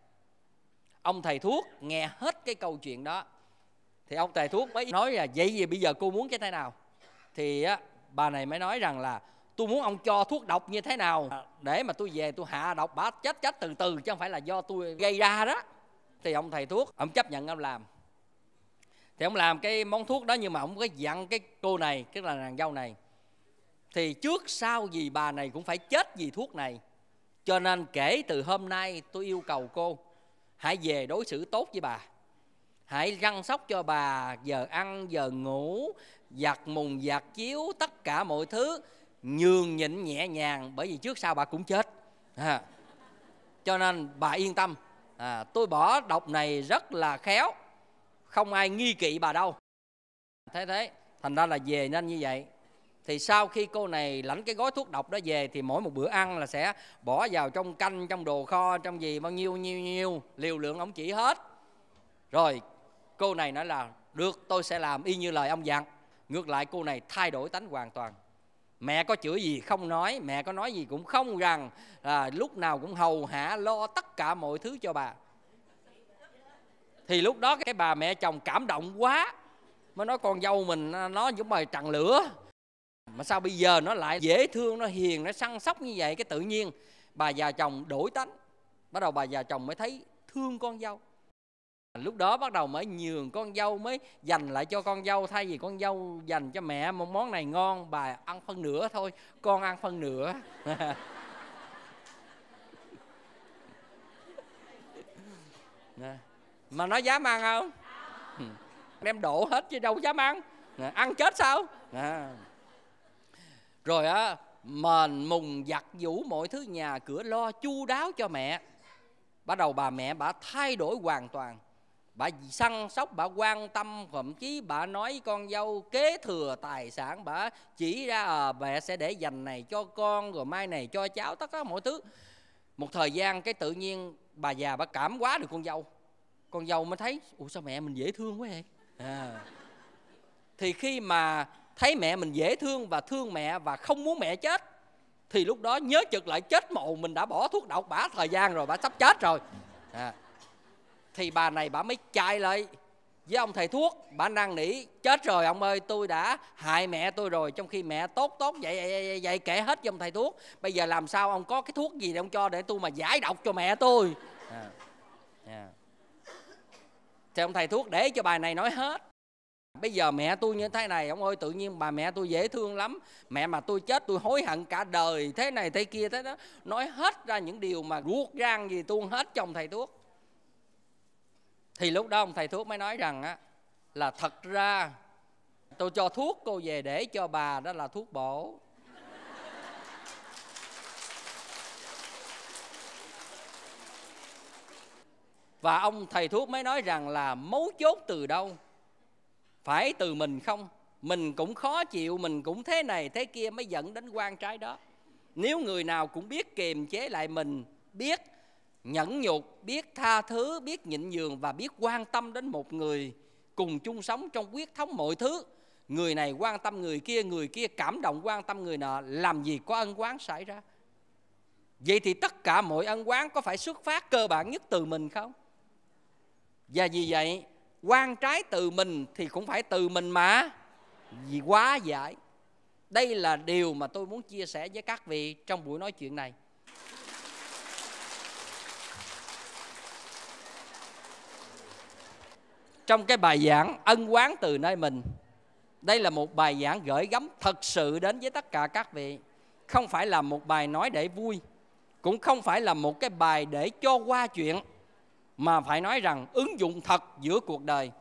ông thầy thuốc nghe hết cái câu chuyện đó thì ông thầy thuốc mới nói là vậy gì bây giờ cô muốn cái thế nào thì bà này mới nói rằng là tôi muốn ông cho thuốc độc như thế nào để mà tôi về tôi hạ độc bà chết chết từ từ chứ không phải là do tôi gây ra đó thì ông thầy thuốc ông chấp nhận ông làm thì ông làm cái món thuốc đó nhưng mà ông có dặn cái cô này tức là nàng dâu này thì trước sau gì bà này cũng phải chết vì thuốc này cho nên kể từ hôm nay tôi yêu cầu cô hãy về đối xử tốt với bà hãy chăm sóc cho bà giờ ăn giờ ngủ giặt mùng giặt chiếu tất cả mọi thứ nhường nhịn nhẹ nhàng bởi vì trước sau bà cũng chết à. cho nên bà yên tâm à, tôi bỏ độc này rất là khéo không ai nghi kỵ bà đâu thế thế thành ra là về nên như vậy thì sau khi cô này lãnh cái gói thuốc độc đó về thì mỗi một bữa ăn là sẽ bỏ vào trong canh trong đồ kho trong gì bao nhiêu nhiêu nhiêu liều lượng ông chỉ hết rồi cô này nói là được tôi sẽ làm y như lời ông dặn ngược lại cô này thay đổi tánh hoàn toàn mẹ có chửi gì không nói mẹ có nói gì cũng không rằng là lúc nào cũng hầu hạ lo tất cả mọi thứ cho bà thì lúc đó cái bà mẹ chồng cảm động quá mới nói con dâu mình à, nó giống mời trần lửa mà sao bây giờ nó lại dễ thương nó hiền nó săn sóc như vậy cái tự nhiên bà già chồng đổi tánh bắt đầu bà già chồng mới thấy thương con dâu lúc đó bắt đầu mới nhường con dâu mới dành lại cho con dâu thay vì con dâu dành cho mẹ một món này ngon bà ăn phân nửa thôi con ăn phân nửa nè mà nó dám ăn không đem ừ. đổ hết chứ đâu dám ăn ăn chết sao à. rồi á mền mùng giặt vũ mọi thứ nhà cửa lo chu đáo cho mẹ bắt đầu bà mẹ bà thay đổi hoàn toàn bà săn sóc bà quan tâm thậm chí bà nói con dâu kế thừa tài sản bà chỉ ra à, mẹ sẽ để dành này cho con rồi mai này cho cháu tất cả mọi thứ một thời gian cái tự nhiên bà già bà cảm quá được con dâu con dâu mới thấy ủa sao mẹ mình dễ thương quá vậy à. thì khi mà thấy mẹ mình dễ thương và thương mẹ và không muốn mẹ chết thì lúc đó nhớ chực lại chết mồ mình đã bỏ thuốc độc bả thời gian rồi bả sắp chết rồi à. thì bà này bả mới chạy lại với ông thầy thuốc bả năn nỉ chết rồi ông ơi tôi đã hại mẹ tôi rồi trong khi mẹ tốt tốt vậy vậy, vậy, vậy kể hết với ông thầy thuốc bây giờ làm sao ông có cái thuốc gì để ông cho để tôi mà giải độc cho mẹ tôi à. Yeah. À thì ông thầy thuốc để cho bài này nói hết bây giờ mẹ tôi như thế này ông ơi tự nhiên bà mẹ tôi dễ thương lắm mẹ mà tôi chết tôi hối hận cả đời thế này thế kia thế đó nói hết ra những điều mà ruột gan gì tuôn hết trong thầy thuốc thì lúc đó ông thầy thuốc mới nói rằng á là thật ra tôi cho thuốc cô về để cho bà đó là thuốc bổ và ông thầy thuốc mới nói rằng là mấu chốt từ đâu phải từ mình không mình cũng khó chịu mình cũng thế này thế kia mới dẫn đến quan trái đó nếu người nào cũng biết kiềm chế lại mình biết nhẫn nhục biết tha thứ biết nhịn nhường và biết quan tâm đến một người cùng chung sống trong quyết thống mọi thứ người này quan tâm người kia người kia cảm động quan tâm người nọ làm gì có ân quán xảy ra vậy thì tất cả mọi ân quán có phải xuất phát cơ bản nhất từ mình không và vì vậy quan trái từ mình thì cũng phải từ mình mà vì quá giải đây là điều mà tôi muốn chia sẻ với các vị trong buổi nói chuyện này trong cái bài giảng ân quán từ nơi mình đây là một bài giảng gửi gắm thật sự đến với tất cả các vị không phải là một bài nói để vui cũng không phải là một cái bài để cho qua chuyện mà phải nói rằng ứng dụng thật giữa cuộc đời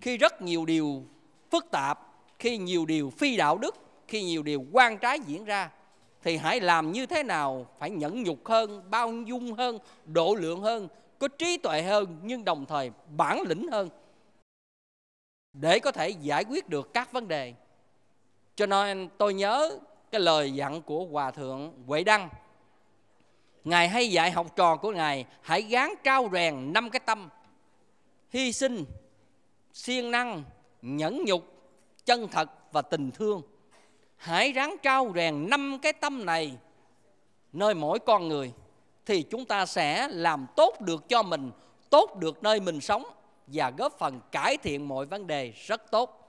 khi rất nhiều điều phức tạp khi nhiều điều phi đạo đức khi nhiều điều quan trái diễn ra thì hãy làm như thế nào phải nhẫn nhục hơn bao dung hơn độ lượng hơn có trí tuệ hơn nhưng đồng thời bản lĩnh hơn để có thể giải quyết được các vấn đề cho nên tôi nhớ cái lời dặn của hòa thượng huệ đăng Ngài hay dạy học trò của Ngài hãy gán cao rèn năm cái tâm hy sinh, siêng năng, nhẫn nhục, chân thật và tình thương. Hãy ráng trao rèn năm cái tâm này nơi mỗi con người thì chúng ta sẽ làm tốt được cho mình, tốt được nơi mình sống và góp phần cải thiện mọi vấn đề rất tốt.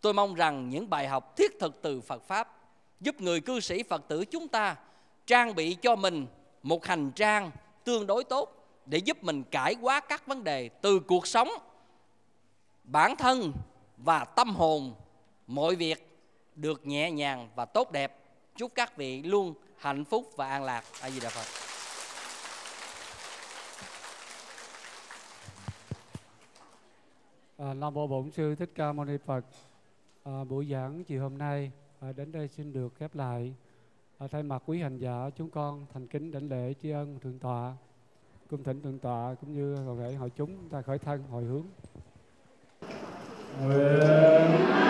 Tôi mong rằng những bài học thiết thực từ Phật pháp giúp người cư sĩ Phật tử chúng ta trang bị cho mình một hành trang tương đối tốt để giúp mình cải quá các vấn đề từ cuộc sống bản thân và tâm hồn mọi việc được nhẹ nhàng và tốt đẹp chúc các vị luôn hạnh phúc và an lạc a di đà phật à, nam mô bổn sư thích ca mâu ni phật à, buổi giảng chiều hôm nay à, đến đây xin được khép lại ở thay mặt quý hành giả chúng con thành kính đảnh lễ tri ân thượng tọa cung thỉnh thượng tọa cũng như toàn thể hội chúng ta khởi thân hồi hướng nguyện